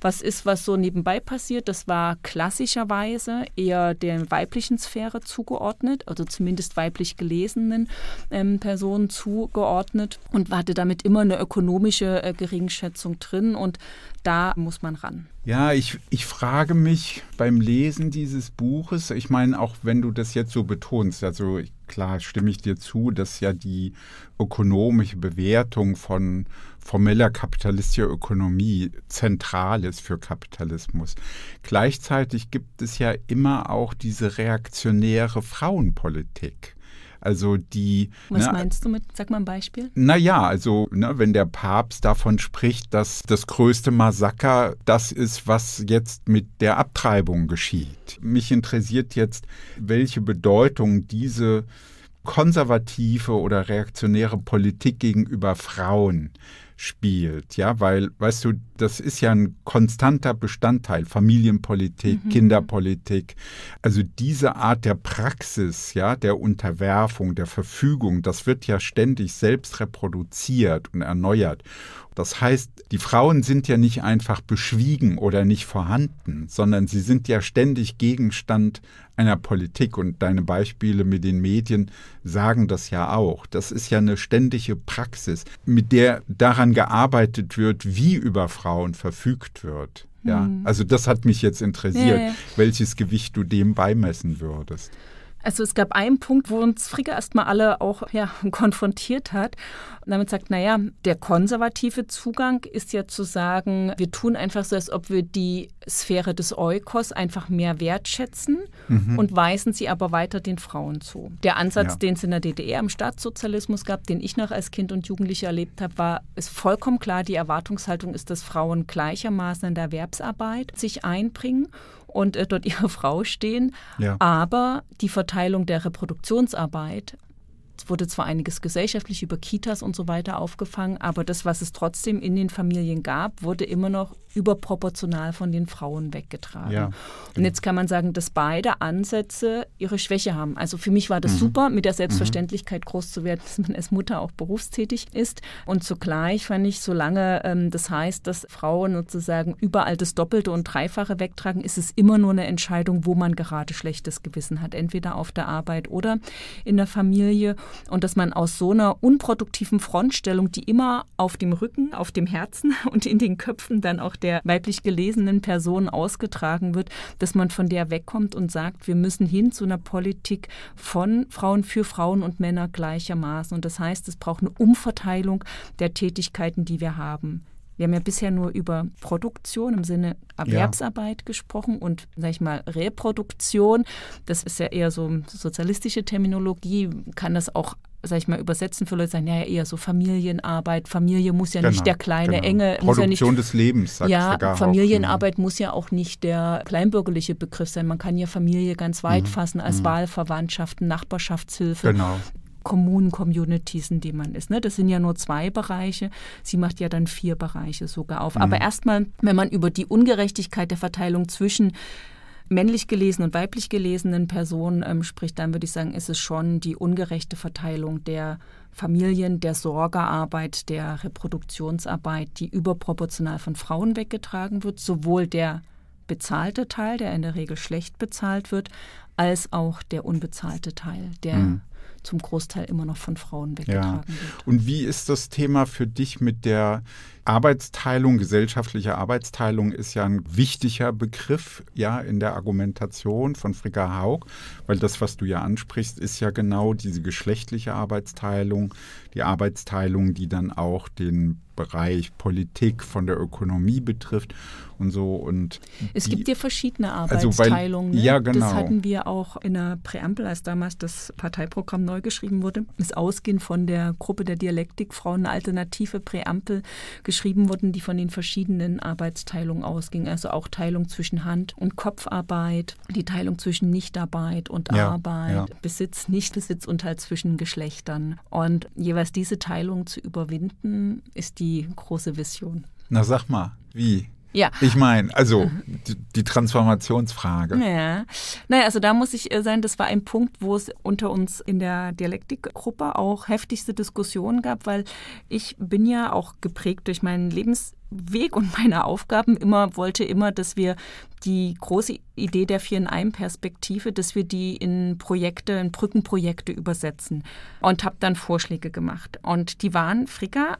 was ist, was so nebenbei passiert. Das war klassischerweise eher der weiblichen Sphäre zugeordnet, also zumindest weiblich gelesenen ähm, Personen zugeordnet und hatte damit immer eine ökonomische äh, Geringschätzung drin und da muss man ran. Ja, ich, ich frage mich beim Lesen dieses Buches, ich meine, auch wenn du das jetzt so betonst, also klar stimme ich dir zu, dass ja die ökonomische Bewertung von formeller kapitalistischer Ökonomie zentral ist für Kapitalismus. Gleichzeitig gibt es ja immer auch diese reaktionäre Frauenpolitik. Also die. Was ne, meinst du mit, sag mal ein Beispiel? Naja, also ne, wenn der Papst davon spricht, dass das größte Massaker das ist, was jetzt mit der Abtreibung geschieht. Mich interessiert jetzt, welche Bedeutung diese konservative oder reaktionäre Politik gegenüber Frauen hat spielt, ja, weil, weißt du, das ist ja ein konstanter Bestandteil, Familienpolitik, mhm. Kinderpolitik, also diese Art der Praxis, ja, der Unterwerfung, der Verfügung, das wird ja ständig selbst reproduziert und erneuert. Das heißt, die Frauen sind ja nicht einfach beschwiegen oder nicht vorhanden, sondern sie sind ja ständig Gegenstand einer Politik und deine Beispiele mit den Medien sagen das ja auch. Das ist ja eine ständige Praxis, mit der daran gearbeitet wird, wie über Frauen verfügt wird. Ja, hm. also das hat mich jetzt interessiert, ja, ja. welches Gewicht du dem beimessen würdest. Also es gab einen Punkt, wo uns Fricke erstmal alle auch ja, konfrontiert hat und damit sagt, naja, der konservative Zugang ist ja zu sagen, wir tun einfach so, als ob wir die Sphäre des Eukos einfach mehr wertschätzen mhm. und weisen sie aber weiter den Frauen zu. Der Ansatz, ja. den es in der DDR im Staatssozialismus gab, den ich noch als Kind und Jugendlicher erlebt habe, war, ist vollkommen klar, die Erwartungshaltung ist, dass Frauen gleichermaßen in der Erwerbsarbeit sich einbringen und äh, dort ihre Frau stehen. Ja. Aber die Verteilung der Reproduktionsarbeit wurde zwar einiges gesellschaftlich über Kitas und so weiter aufgefangen, aber das, was es trotzdem in den Familien gab, wurde immer noch überproportional von den Frauen weggetragen. Ja, genau. Und jetzt kann man sagen, dass beide Ansätze ihre Schwäche haben. Also für mich war das mhm. super, mit der mhm. Selbstverständlichkeit mhm. groß zu werden, dass man als Mutter auch berufstätig ist. Und zugleich fand ich, solange ähm, das heißt, dass Frauen sozusagen überall das Doppelte und Dreifache wegtragen, ist es immer nur eine Entscheidung, wo man gerade schlechtes Gewissen hat. Entweder auf der Arbeit oder in der Familie. Und dass man aus so einer unproduktiven Frontstellung, die immer auf dem Rücken, auf dem Herzen und in den Köpfen dann auch der der weiblich gelesenen Person ausgetragen wird, dass man von der wegkommt und sagt, wir müssen hin zu einer Politik von Frauen für Frauen und Männer gleichermaßen. Und das heißt, es braucht eine Umverteilung der Tätigkeiten, die wir haben. Wir haben ja bisher nur über Produktion im Sinne Erwerbsarbeit ja. gesprochen und, sag ich mal, Reproduktion. Das ist ja eher so sozialistische Terminologie. Kann das auch sag ich mal, übersetzen für Leute, sagen, naja, eher so Familienarbeit. Familie muss ja genau, nicht der kleine, genau. enge. Produktion ja nicht, des Lebens, sagt Ja, Frau Familienarbeit auch. Genau. muss ja auch nicht der kleinbürgerliche Begriff sein. Man kann ja Familie ganz weit mhm. fassen als mhm. Wahlverwandtschaften, Nachbarschaftshilfe. Genau. Kommunen, Communities, in denen man ist. Ne? Das sind ja nur zwei Bereiche. Sie macht ja dann vier Bereiche sogar auf. Mhm. Aber erstmal, wenn man über die Ungerechtigkeit der Verteilung zwischen männlich gelesenen und weiblich gelesenen Personen ähm, spricht, dann würde ich sagen, ist es schon die ungerechte Verteilung der Familien, der Sorgearbeit, der Reproduktionsarbeit, die überproportional von Frauen weggetragen wird, sowohl der bezahlte Teil, der in der Regel schlecht bezahlt wird, als auch der unbezahlte Teil, der mhm zum Großteil immer noch von Frauen weggetragen ja. wird. Und wie ist das Thema für dich mit der Arbeitsteilung? Gesellschaftliche Arbeitsteilung ist ja ein wichtiger Begriff ja, in der Argumentation von Fricka Haug, weil das, was du ja ansprichst, ist ja genau diese geschlechtliche Arbeitsteilung, die Arbeitsteilung, die dann auch den Bereich Politik von der Ökonomie betrifft und so. Und es die, gibt ja verschiedene Arbeitsteilungen. Also weil, ne? Ja, genau. Das hatten wir auch in der Präambel, als damals das Parteiprogramm neu neu geschrieben wurde, ist ausgehend von der Gruppe der Dialektikfrauen eine alternative Präambel geschrieben worden, die von den verschiedenen Arbeitsteilungen ausging. Also auch Teilung zwischen Hand- und Kopfarbeit, die Teilung zwischen Nichtarbeit und ja, Arbeit, ja. Besitz, Nichtbesitz und halt zwischen Geschlechtern. Und jeweils diese Teilung zu überwinden, ist die große Vision. Na sag mal, wie? Ja. Ich meine, also die, die, Transformationsfrage. Ja. Naja, also da muss ich äh, sein, das war ein Punkt, wo es unter uns in der Dialektikgruppe auch heftigste Diskussionen gab, weil ich bin ja auch geprägt durch meinen Lebensweg und meine Aufgaben immer wollte immer, dass wir die große Idee der vier in einem Perspektive, dass wir die in Projekte, in Brückenprojekte übersetzen und habe dann Vorschläge gemacht und die waren Fricker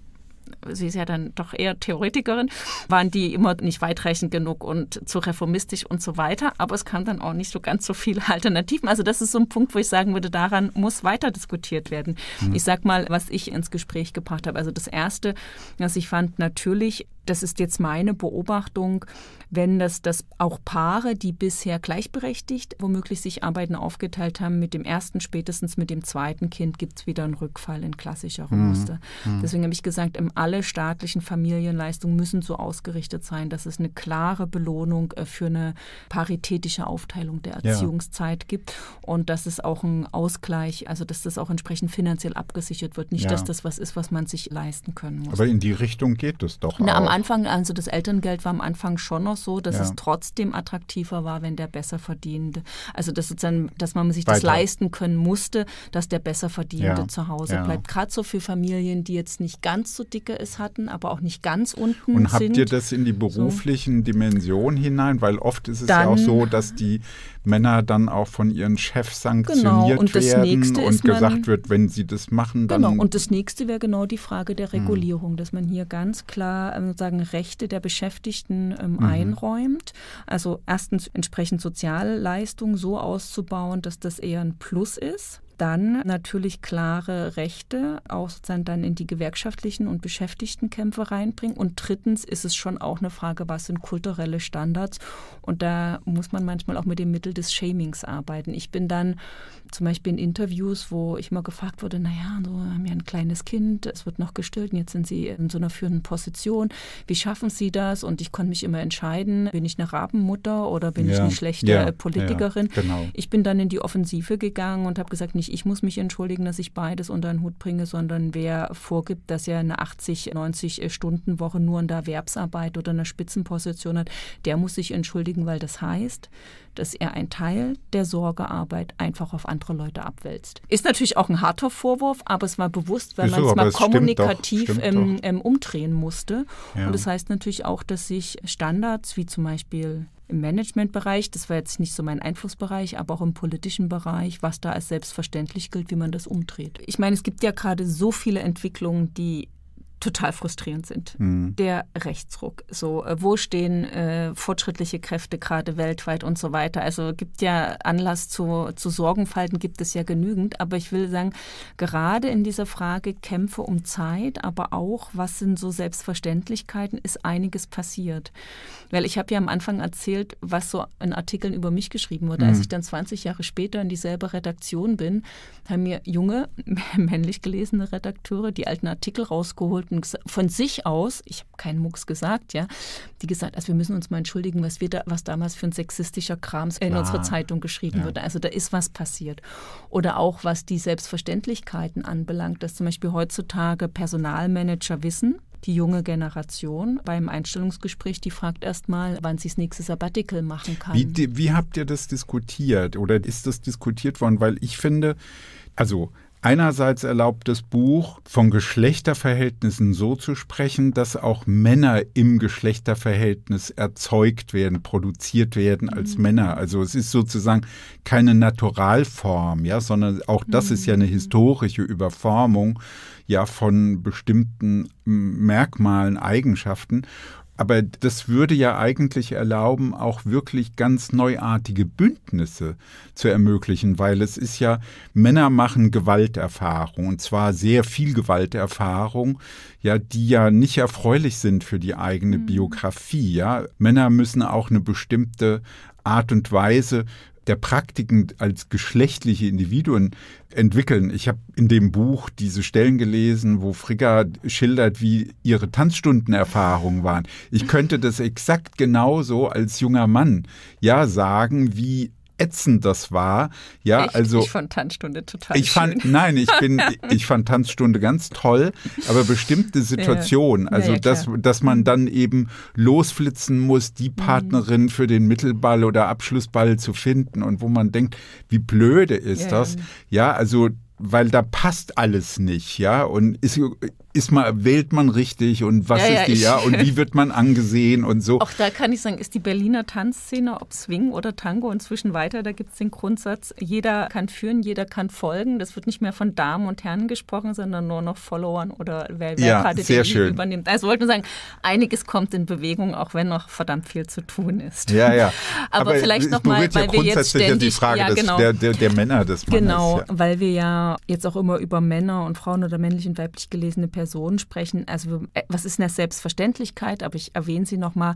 sie ist ja dann doch eher Theoretikerin, waren die immer nicht weitreichend genug und zu reformistisch und so weiter. Aber es kam dann auch nicht so ganz so viele Alternativen. Also das ist so ein Punkt, wo ich sagen würde, daran muss weiter diskutiert werden. Mhm. Ich sag mal, was ich ins Gespräch gebracht habe. Also das Erste, was ich fand, natürlich das ist jetzt meine Beobachtung, wenn das, dass auch Paare, die bisher gleichberechtigt womöglich sich Arbeiten aufgeteilt haben, mit dem ersten, spätestens mit dem zweiten Kind gibt es wieder einen Rückfall in klassischere mhm. Muster. Mhm. Deswegen habe ich gesagt, ähm, alle staatlichen Familienleistungen müssen so ausgerichtet sein, dass es eine klare Belohnung äh, für eine paritätische Aufteilung der Erziehungszeit ja. gibt und dass es auch einen Ausgleich, also dass das auch entsprechend finanziell abgesichert wird. Nicht, ja. dass das was ist, was man sich leisten können muss. Aber in die Richtung geht es doch. Na, auch. Am Anfang, also das Elterngeld war am Anfang schon noch so, dass ja. es trotzdem attraktiver war, wenn der besser verdiente. Also dass sozusagen, dass man sich Weiter. das leisten können musste, dass der besser verdiente ja. zu Hause ja. bleibt. Gerade so für Familien, die jetzt nicht ganz so dicke es hatten, aber auch nicht ganz unten Und habt sind. ihr das in die beruflichen so. Dimensionen hinein? Weil oft ist es dann, ja auch so, dass die Männer dann auch von ihren Chefs sanktioniert genau. und werden und man, gesagt wird, wenn sie das machen, genau, dann... Genau, und das nächste wäre genau die Frage der hm. Regulierung, hm. dass man hier ganz klar sagt, äh, sozusagen Rechte der Beschäftigten ähm, mhm. einräumt. Also erstens entsprechend Sozialleistungen so auszubauen, dass das eher ein Plus ist. Dann natürlich klare Rechte, auch sozusagen dann in die gewerkschaftlichen und Beschäftigtenkämpfe reinbringen. Und drittens ist es schon auch eine Frage, was sind kulturelle Standards? Und da muss man manchmal auch mit dem Mittel des Shamings arbeiten. Ich bin dann zum Beispiel in Interviews, wo ich mal gefragt wurde, naja, so haben wir ein kleines Kind, es wird noch gestillt und jetzt sind Sie in so einer führenden Position. Wie schaffen Sie das? Und ich konnte mich immer entscheiden, bin ich eine Rabenmutter oder bin ja, ich eine schlechte ja, Politikerin? Ja, genau. Ich bin dann in die Offensive gegangen und habe gesagt, nicht nicht, ich muss mich entschuldigen, dass ich beides unter den Hut bringe, sondern wer vorgibt, dass er eine 80, 90 äh, Stunden Woche nur in der Erwerbsarbeit oder einer Spitzenposition hat, der muss sich entschuldigen, weil das heißt, dass er einen Teil der Sorgearbeit einfach auf andere Leute abwälzt. Ist natürlich auch ein harter Vorwurf, aber es war bewusst, weil man es mal kommunikativ ähm, ähm, umdrehen musste. Ja. Und das heißt natürlich auch, dass sich Standards wie zum Beispiel im Managementbereich, das war jetzt nicht so mein Einflussbereich, aber auch im politischen Bereich, was da als selbstverständlich gilt, wie man das umdreht. Ich meine, es gibt ja gerade so viele Entwicklungen, die total frustrierend sind. Mhm. Der Rechtsruck. So, äh, wo stehen äh, fortschrittliche Kräfte gerade weltweit und so weiter? Also gibt ja Anlass zu, zu Sorgenfalten, gibt es ja genügend. Aber ich will sagen, gerade in dieser Frage Kämpfe um Zeit, aber auch, was sind so Selbstverständlichkeiten, ist einiges passiert. Weil ich habe ja am Anfang erzählt, was so in Artikeln über mich geschrieben wurde. Mhm. Als ich dann 20 Jahre später in dieselbe Redaktion bin, haben mir junge, männlich gelesene Redakteure die alten Artikel rausgeholt Minuten von sich aus, ich habe keinen Mucks gesagt, ja, die gesagt, also wir müssen uns mal entschuldigen, was wir da, was damals für ein sexistischer Kram in unserer Zeitung geschrieben ja. wurde. Also da ist was passiert. Oder auch was die Selbstverständlichkeiten anbelangt, dass zum Beispiel heutzutage Personalmanager wissen, die junge Generation beim Einstellungsgespräch, die fragt erstmal, wann sie das nächste Sabbatical machen kann. Wie, wie habt ihr das diskutiert oder ist das diskutiert worden? Weil ich finde, also einerseits erlaubt das Buch, von Geschlechterverhältnissen so zu sprechen, dass auch Männer im Geschlechterverhältnis erzeugt werden, produziert werden als mhm. Männer. Also es ist sozusagen keine Naturalform, ja, sondern auch das mhm. ist ja eine mhm. historische Überformung ja von bestimmten Merkmalen, Eigenschaften. Aber das würde ja eigentlich erlauben, auch wirklich ganz neuartige Bündnisse zu ermöglichen, weil es ist ja, Männer machen Gewalterfahrung und zwar sehr viel Gewalterfahrung, ja, die ja nicht erfreulich sind für die eigene mhm. Biografie, ja. Männer müssen auch eine bestimmte Art und Weise der Praktiken als geschlechtliche Individuen entwickeln. Ich habe in dem Buch diese Stellen gelesen, wo Frigga schildert, wie ihre Tanzstundenerfahrungen waren. Ich könnte das exakt genauso als junger Mann ja sagen, wie ätzend das war. Ja, Echt? also ich fand Tanzstunde total. Ich fand, nein, ich bin, ich fand Tanzstunde ganz toll, aber bestimmte Situationen, ja. also ja, dass, dass man dann eben losflitzen muss, die mhm. Partnerin mhm. für den Mittelball oder Abschlussball zu finden und wo man denkt, wie blöde ist ja. das? Ja, also weil da passt alles nicht, ja, und ist ist man, wählt man richtig und was ja, ist die, ja, und wie wird man angesehen und so. Auch da kann ich sagen, ist die Berliner Tanzszene, ob Swing oder Tango, inzwischen weiter, da gibt es den Grundsatz, jeder kann führen, jeder kann folgen. Das wird nicht mehr von Damen und Herren gesprochen, sondern nur noch Followern oder wer, wer ja, gerade sehr die schön. übernimmt. Also wollte man sagen, einiges kommt in Bewegung, auch wenn noch verdammt viel zu tun ist. Ja, ja. Aber, Aber vielleicht nochmal, weil ja wir jetzt ständig, die Frage ja, genau, des, der, der, Männer des Mannes. Genau, weil wir ja jetzt auch immer über Männer und Frauen oder männlich und weiblich gelesene Personen Personen sprechen. Also äh, was ist eine Selbstverständlichkeit? Aber ich erwähne sie nochmal.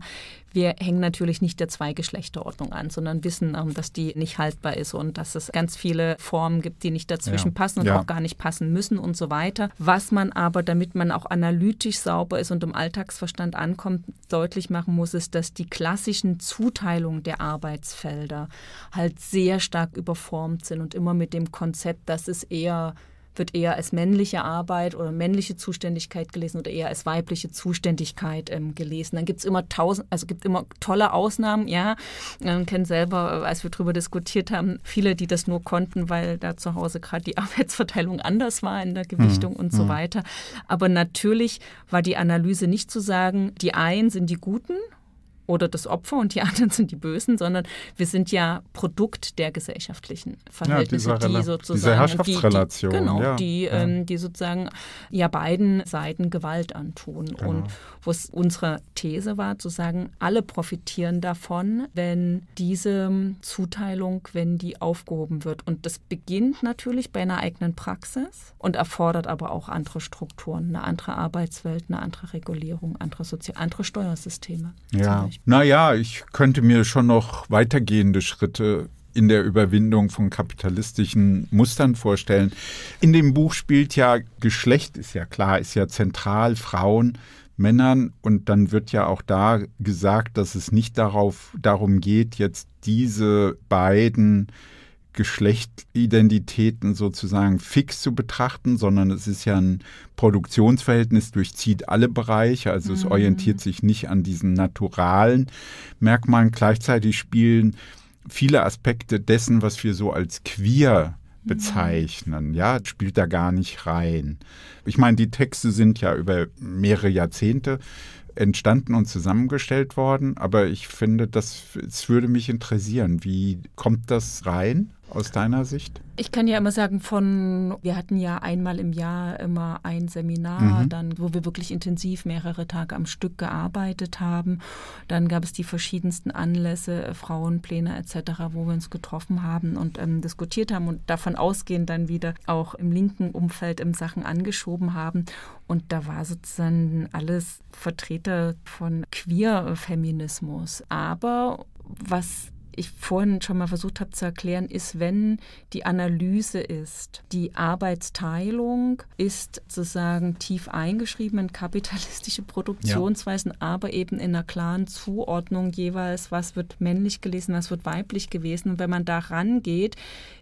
Wir hängen natürlich nicht der Zweigeschlechterordnung an, sondern wissen, ähm, dass die nicht haltbar ist und dass es ganz viele Formen gibt, die nicht dazwischen ja. passen und ja. auch gar nicht passen müssen und so weiter. Was man aber, damit man auch analytisch sauber ist und im Alltagsverstand ankommt, deutlich machen muss, ist, dass die klassischen Zuteilungen der Arbeitsfelder halt sehr stark überformt sind und immer mit dem Konzept, dass es eher wird eher als männliche Arbeit oder männliche Zuständigkeit gelesen oder eher als weibliche Zuständigkeit ähm, gelesen. Dann gibt es immer tausend, also gibt immer tolle Ausnahmen, ja. Man ähm, kennt selber, äh, als wir darüber diskutiert haben, viele, die das nur konnten, weil da zu Hause gerade die Arbeitsverteilung anders war in der Gewichtung mhm. und so hm. weiter. Aber natürlich war die Analyse nicht zu sagen, die einen sind die Guten oder das Opfer und die anderen sind die Bösen, sondern wir sind ja Produkt der gesellschaftlichen Verhältnisse, ja, die sozusagen diese Herrschaftsrelation, die, die, genau, ja, die, Ähm, die sozusagen ja beiden Seiten Gewalt antun genau. und was unsere These war, zu sagen, alle profitieren davon, wenn diese Zuteilung, wenn die aufgehoben wird und das beginnt natürlich bei einer eigenen Praxis und erfordert aber auch andere Strukturen, eine andere Arbeitswelt, eine andere Regulierung, andere Sozi andere Steuersysteme. Ja. Naja, ich könnte mir schon noch weitergehende Schritte in der Überwindung von kapitalistischen Mustern vorstellen. In dem Buch spielt ja Geschlecht, ist ja klar, ist ja zentral, Frauen, Männern. Und dann wird ja auch da gesagt, dass es nicht darauf, darum geht, jetzt diese beiden Geschlechtsidentitäten sozusagen fix zu betrachten, sondern es ist ja ein Produktionsverhältnis, durchzieht alle Bereiche, also es mhm. orientiert sich nicht an diesen naturalen Merkmalen. Gleichzeitig spielen viele Aspekte dessen, was wir so als queer mhm. bezeichnen. Ja, spielt da gar nicht rein. Ich meine, die Texte sind ja über mehrere Jahrzehnte entstanden und zusammengestellt worden, aber ich finde, das es würde mich interessieren, wie kommt das rein? aus deiner Sicht? Ich kann ja immer sagen, von wir hatten ja einmal im Jahr immer ein Seminar, mhm. dann wo wir wirklich intensiv mehrere Tage am Stück gearbeitet haben. Dann gab es die verschiedensten Anlässe, äh, Frauenpläne etc., wo wir uns getroffen haben und ähm, diskutiert haben und davon ausgehend dann wieder auch im linken Umfeld im ähm, Sachen angeschoben haben. Und da war sozusagen alles Vertreter von Queer-Feminismus. Aber was ich vorhin schon mal versucht habe zu erklären, ist, wenn die Analyse ist, die Arbeitsteilung ist sozusagen tief eingeschrieben in kapitalistische Produktionsweisen, ja. aber eben in einer klaren Zuordnung jeweils, was wird männlich gelesen, was wird weiblich gewesen. Und wenn man da rangeht,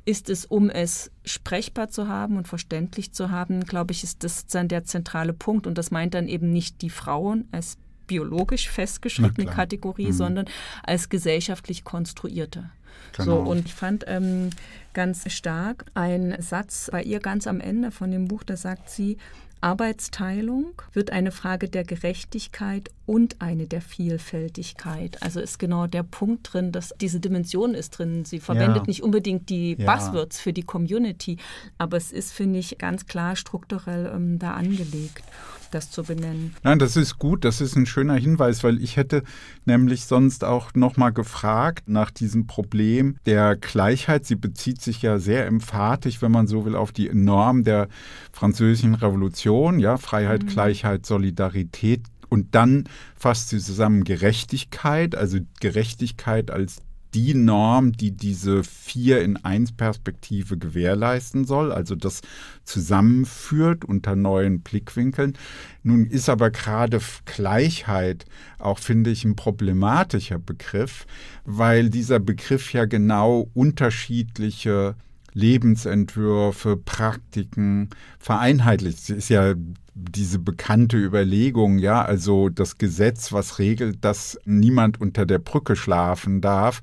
ist es, um es sprechbar zu haben und verständlich zu haben, glaube ich, ist das dann der zentrale Punkt. Und das meint dann eben nicht die Frauen als biologisch festgeschriebene Kategorie, mhm. sondern als gesellschaftlich konstruierte. Genau. So, und ich fand ähm, ganz stark einen Satz bei ihr ganz am Ende von dem Buch, da sagt sie, Arbeitsteilung wird eine Frage der Gerechtigkeit und eine der Vielfältigkeit. Also ist genau der Punkt drin, dass diese Dimension ist drin. Sie verwendet ja. nicht unbedingt die ja. Buzzwords für die Community, aber es ist, finde ich, ganz klar strukturell ähm, da angelegt das zu benennen. Nein, das ist gut, das ist ein schöner Hinweis, weil ich hätte nämlich sonst auch nochmal gefragt nach diesem Problem der Gleichheit. Sie bezieht sich ja sehr emphatisch, wenn man so will, auf die Norm der französischen Revolution, ja, Freiheit, mhm. Gleichheit, Solidarität. Und dann fasst sie zusammen Gerechtigkeit, also Gerechtigkeit als die Norm, die diese 4 in 1 Perspektive gewährleisten soll, also das zusammenführt unter neuen Blickwinkeln. Nun ist aber gerade Gleichheit auch, finde ich, ein problematischer Begriff, weil dieser Begriff ja genau unterschiedliche Lebensentwürfe, Praktiken vereinheitlicht. Das ist ja diese bekannte Überlegung, ja, also das Gesetz, was regelt, dass niemand unter der Brücke schlafen darf,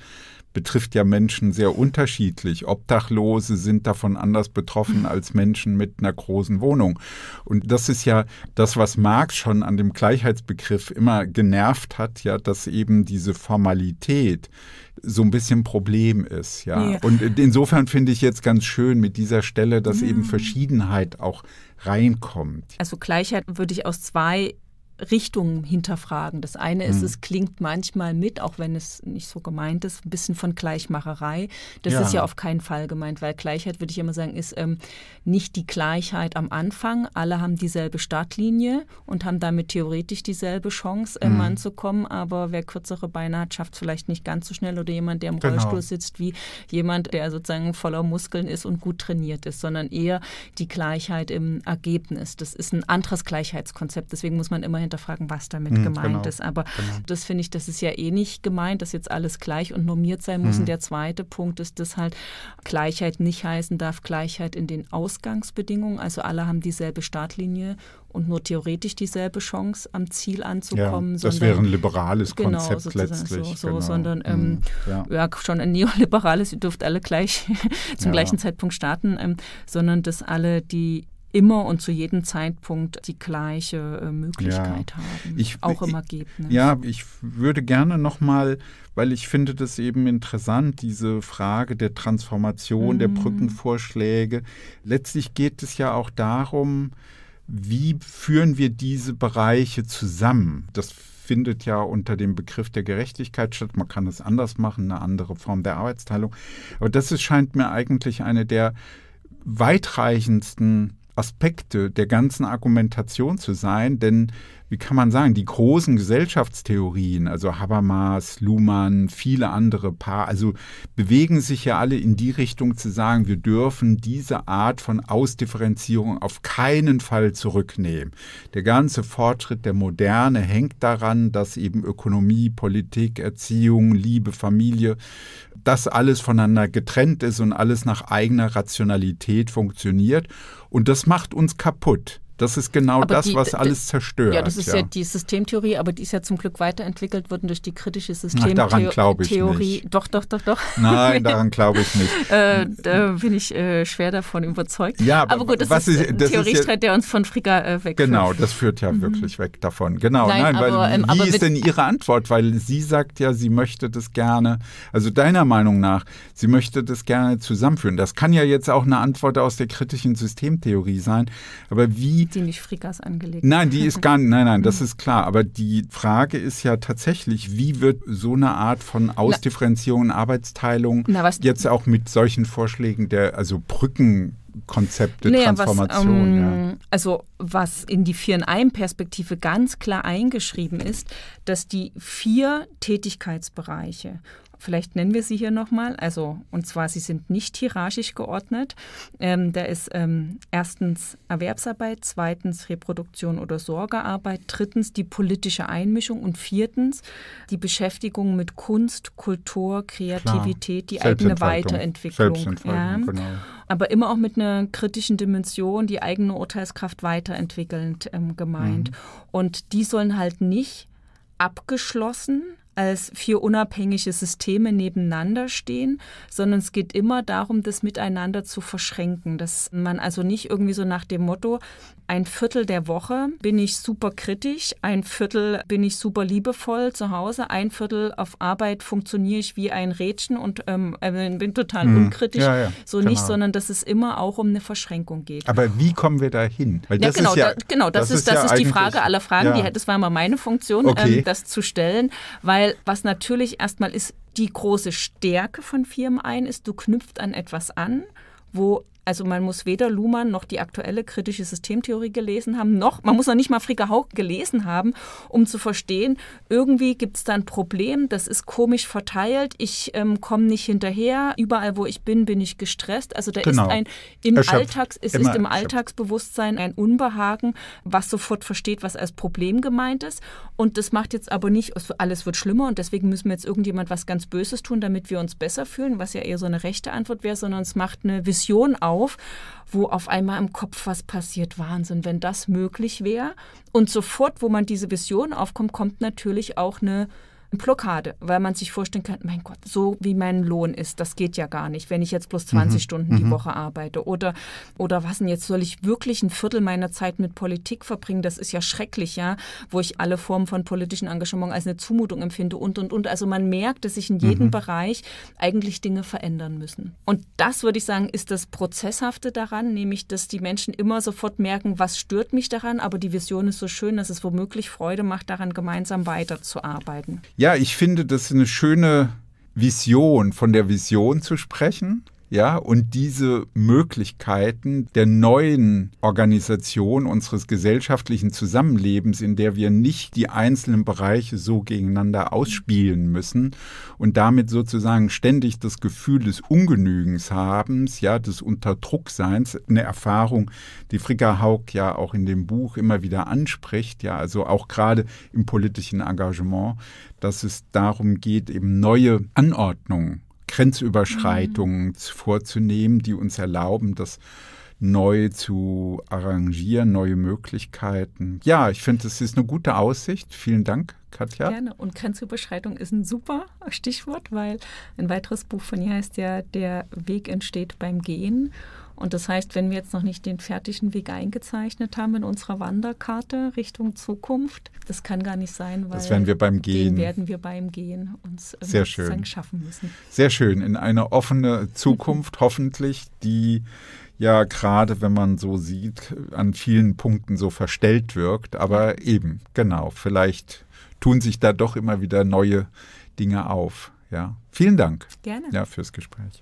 betrifft ja Menschen sehr unterschiedlich. Obdachlose sind davon anders betroffen mhm. als Menschen mit einer großen Wohnung. Und das ist ja das, was Marx schon an dem Gleichheitsbegriff immer genervt hat, ja, dass eben diese Formalität so ein bisschen Problem ist, ja. ja. Und insofern finde ich jetzt ganz schön mit dieser Stelle, dass mhm. eben Verschiedenheit auch reinkommt. Also Gleichheit würde ich aus zwei Richtungen hinterfragen. Das eine ist, mhm. es klingt manchmal mit, auch wenn es nicht so gemeint ist, ein bisschen von Gleichmacherei. Das ja. ist ja auf keinen Fall gemeint, weil Gleichheit, würde ich immer sagen, ist ähm, nicht die Gleichheit am Anfang. Alle haben dieselbe Startlinie und haben damit theoretisch dieselbe Chance, ähm, mhm. anzukommen. Aber wer kürzere Beine hat, schafft es vielleicht nicht ganz so schnell oder jemand, der im genau. Rollstuhl sitzt, wie jemand, der sozusagen voller Muskeln ist und gut trainiert ist, sondern eher die Gleichheit im Ergebnis. Das ist ein anderes Gleichheitskonzept. Deswegen muss man immerhin hinterfragen, was damit mhm, gemeint genau, ist. Aber genau. das finde ich, das ist ja eh nicht gemeint, dass jetzt alles gleich und normiert sein muss. Mhm. Und hm. der zweite Punkt ist, dass halt Gleichheit nicht heißen darf, Gleichheit in den Ausgangsbedingungen. Also alle haben dieselbe Startlinie und nur theoretisch dieselbe Chance, am Ziel anzukommen. Ja, das sondern, wäre ein liberales genau, Konzept letztlich. So, so, genau. sondern hm, ähm, ja. ja. schon ein neoliberales, ihr dürft alle gleich zum ja. gleichen Zeitpunkt starten, ähm, sondern dass alle, die immer und zu jedem Zeitpunkt die gleiche äh, Möglichkeit ja. haben, ich, auch im Ergebnis. Ja, ich würde gerne nochmal, weil ich finde das eben interessant, diese Frage der Transformation, mhm. der Brückenvorschläge. Letztlich geht es ja auch darum, wie führen wir diese Bereiche zusammen? Das findet ja unter dem Begriff der Gerechtigkeit statt. Man kann es anders machen, eine andere Form der Arbeitsteilung. Aber das ist, scheint mir eigentlich eine der weitreichendsten Aspekte der ganzen Argumentation zu sein, denn wie kann man sagen, die großen Gesellschaftstheorien, also Habermas, Luhmann, viele andere Paar, also bewegen sich ja alle in die Richtung zu sagen, wir dürfen diese Art von Ausdifferenzierung auf keinen Fall zurücknehmen. Der ganze Fortschritt der Moderne hängt daran, dass eben Ökonomie, Politik, Erziehung, Liebe, Familie, das alles voneinander getrennt ist und alles nach eigener Rationalität funktioniert. Und das macht uns kaputt. Das ist genau aber das, die, was alles zerstört. Ja, das ist ja. ja. die Systemtheorie, aber die ist ja zum Glück weiterentwickelt worden durch die kritische Systemtheorie. Doch, doch, doch, doch. Nein, daran glaube ich nicht. äh, da bin ich äh, schwer davon überzeugt. Ja, aber, aber gut, das was ist ich, äh, ein Theoriestreit, ja, der uns von Fricker äh, wegführt. Genau, das führt ja mhm. wirklich weg davon. Genau, nein, nein aber, weil, ähm, wie ist denn Ihre Antwort? Weil sie sagt ja, sie möchte das gerne, also deiner Meinung nach, sie möchte das gerne zusammenführen. Das kann ja jetzt auch eine Antwort aus der kritischen Systemtheorie sein, aber wie sieht die nicht Frikas angelegt. Nein, die ist gar nicht, nein, nein, das hm. ist klar. Aber die Frage ist ja tatsächlich, wie wird so eine Art von Ausdifferenzierung, Arbeitsteilung na, was, jetzt auch mit solchen Vorschlägen der, also Brücken Konzepte, naja, Transformation. Was, ähm, ja. Also was in die 4 in 1 Perspektive ganz klar eingeschrieben ist, dass die vier Tätigkeitsbereiche Vielleicht nennen wir sie hier nochmal. Also, und zwar, sie sind nicht hierarchisch geordnet. Ähm, da ist ähm, erstens Erwerbsarbeit, zweitens Reproduktion oder Sorgearbeit, drittens die politische Einmischung und viertens die Beschäftigung mit Kunst, Kultur, Kreativität, Klar. die eigene Weiterentwicklung. ja. genau. Aber immer auch mit einer kritischen Dimension, die eigene Urteilskraft weiterentwickelnd ähm, gemeint. Mhm. Und die sollen halt nicht abgeschlossen als vier unabhängige Systeme nebeneinander stehen, sondern es geht immer darum, das miteinander zu verschränken, dass man also nicht irgendwie so nach dem Motto, ein Viertel der Woche bin ich super kritisch, ein Viertel bin ich super liebevoll zu Hause, ein Viertel auf Arbeit funktioniere ich wie ein Rädchen und ähm, äh, bin total mhm. unkritisch. Ja, ja. So genau. nicht, sondern dass es immer auch um eine Verschränkung geht. Aber wie kommen wir da hin? Weil ja, genau, ist ja, da, genau, das, das ist, das ist, ist die Frage aller Fragen. Die, das war mal meine Funktion, ähm, okay. ähm, das zu stellen. Weil was natürlich erstmal ist, die große Stärke von Firmen ein, ist, du knüpft an etwas an, wo also man muss weder Luhmann noch die aktuelle kritische Systemtheorie gelesen haben, noch, man muss noch nicht mal Fricke Haug gelesen haben, um zu verstehen, irgendwie gibt es da ein Problem, das ist komisch verteilt, ich ähm, komme nicht hinterher, überall wo ich bin, bin ich gestresst. Also da genau. ist ein im Alltags, es ist im Alltagsbewusstsein ein Unbehagen, was sofort versteht, was als Problem gemeint ist. Und das macht jetzt aber nicht, alles wird schlimmer und deswegen müssen wir jetzt irgendjemand was ganz Böses tun, damit wir uns besser fühlen, was ja eher so eine rechte Antwort wäre, sondern es macht eine Vision aus auf, wo auf einmal im Kopf was passiert. Wahnsinn, wenn das möglich wäre. Und sofort, wo man diese Vision aufkommt, kommt natürlich auch eine Blockade, weil man sich vorstellen kann, mein Gott, so wie mein Lohn ist, das geht ja gar nicht, wenn ich jetzt bloß 20 mhm. Stunden mhm. die Woche arbeite. Oder, oder was denn jetzt, soll ich wirklich ein Viertel meiner Zeit mit Politik verbringen? Das ist ja schrecklich, ja, wo ich alle Formen von politischen Engagement als eine Zumutung empfinde und, und, und. Also man merkt, dass sich in jedem mhm. Bereich eigentlich Dinge verändern müssen. Und das, würde ich sagen, ist das Prozesshafte daran, nämlich, dass die Menschen immer sofort merken, was stört mich daran, aber die Vision ist so schön, dass es womöglich Freude macht, daran gemeinsam weiterzuarbeiten. Ja, ich finde das ist eine schöne Vision, von der Vision zu sprechen ja, und diese Möglichkeiten der neuen Organisation unseres gesellschaftlichen Zusammenlebens, in der wir nicht die einzelnen Bereiche so gegeneinander ausspielen müssen und damit sozusagen ständig das Gefühl des Ungenügens haben, ja, des Unterdruckseins, eine Erfahrung, die Fricka Haug ja auch in dem Buch immer wieder anspricht, ja, also auch gerade im politischen Engagement, dass es darum geht, eben neue Anordnungen Grenzüberschreitungen mhm. vorzunehmen, die uns erlauben, das neu zu arrangieren, neue Möglichkeiten. Ja, ich finde, es ist eine gute Aussicht. Vielen Dank, Katja. Gerne. Und Grenzüberschreitung ist ein super Stichwort, weil ein weiteres Buch von ihr heißt ja Der Weg entsteht beim Gehen. Und das heißt, wenn wir jetzt noch nicht den fertigen Weg eingezeichnet haben in unserer Wanderkarte Richtung Zukunft, das kann gar nicht sein, weil das werden wir beim Gehen werden wir beim Gehen uns Sehr schön. schaffen müssen. Sehr schön. In eine offene Zukunft hoffentlich, die ja gerade, wenn man so sieht, an vielen Punkten so verstellt wirkt. Aber eben, genau, vielleicht tun sich da doch immer wieder neue Dinge auf. Ja, vielen Dank. Gerne. Ja, fürs Gespräch.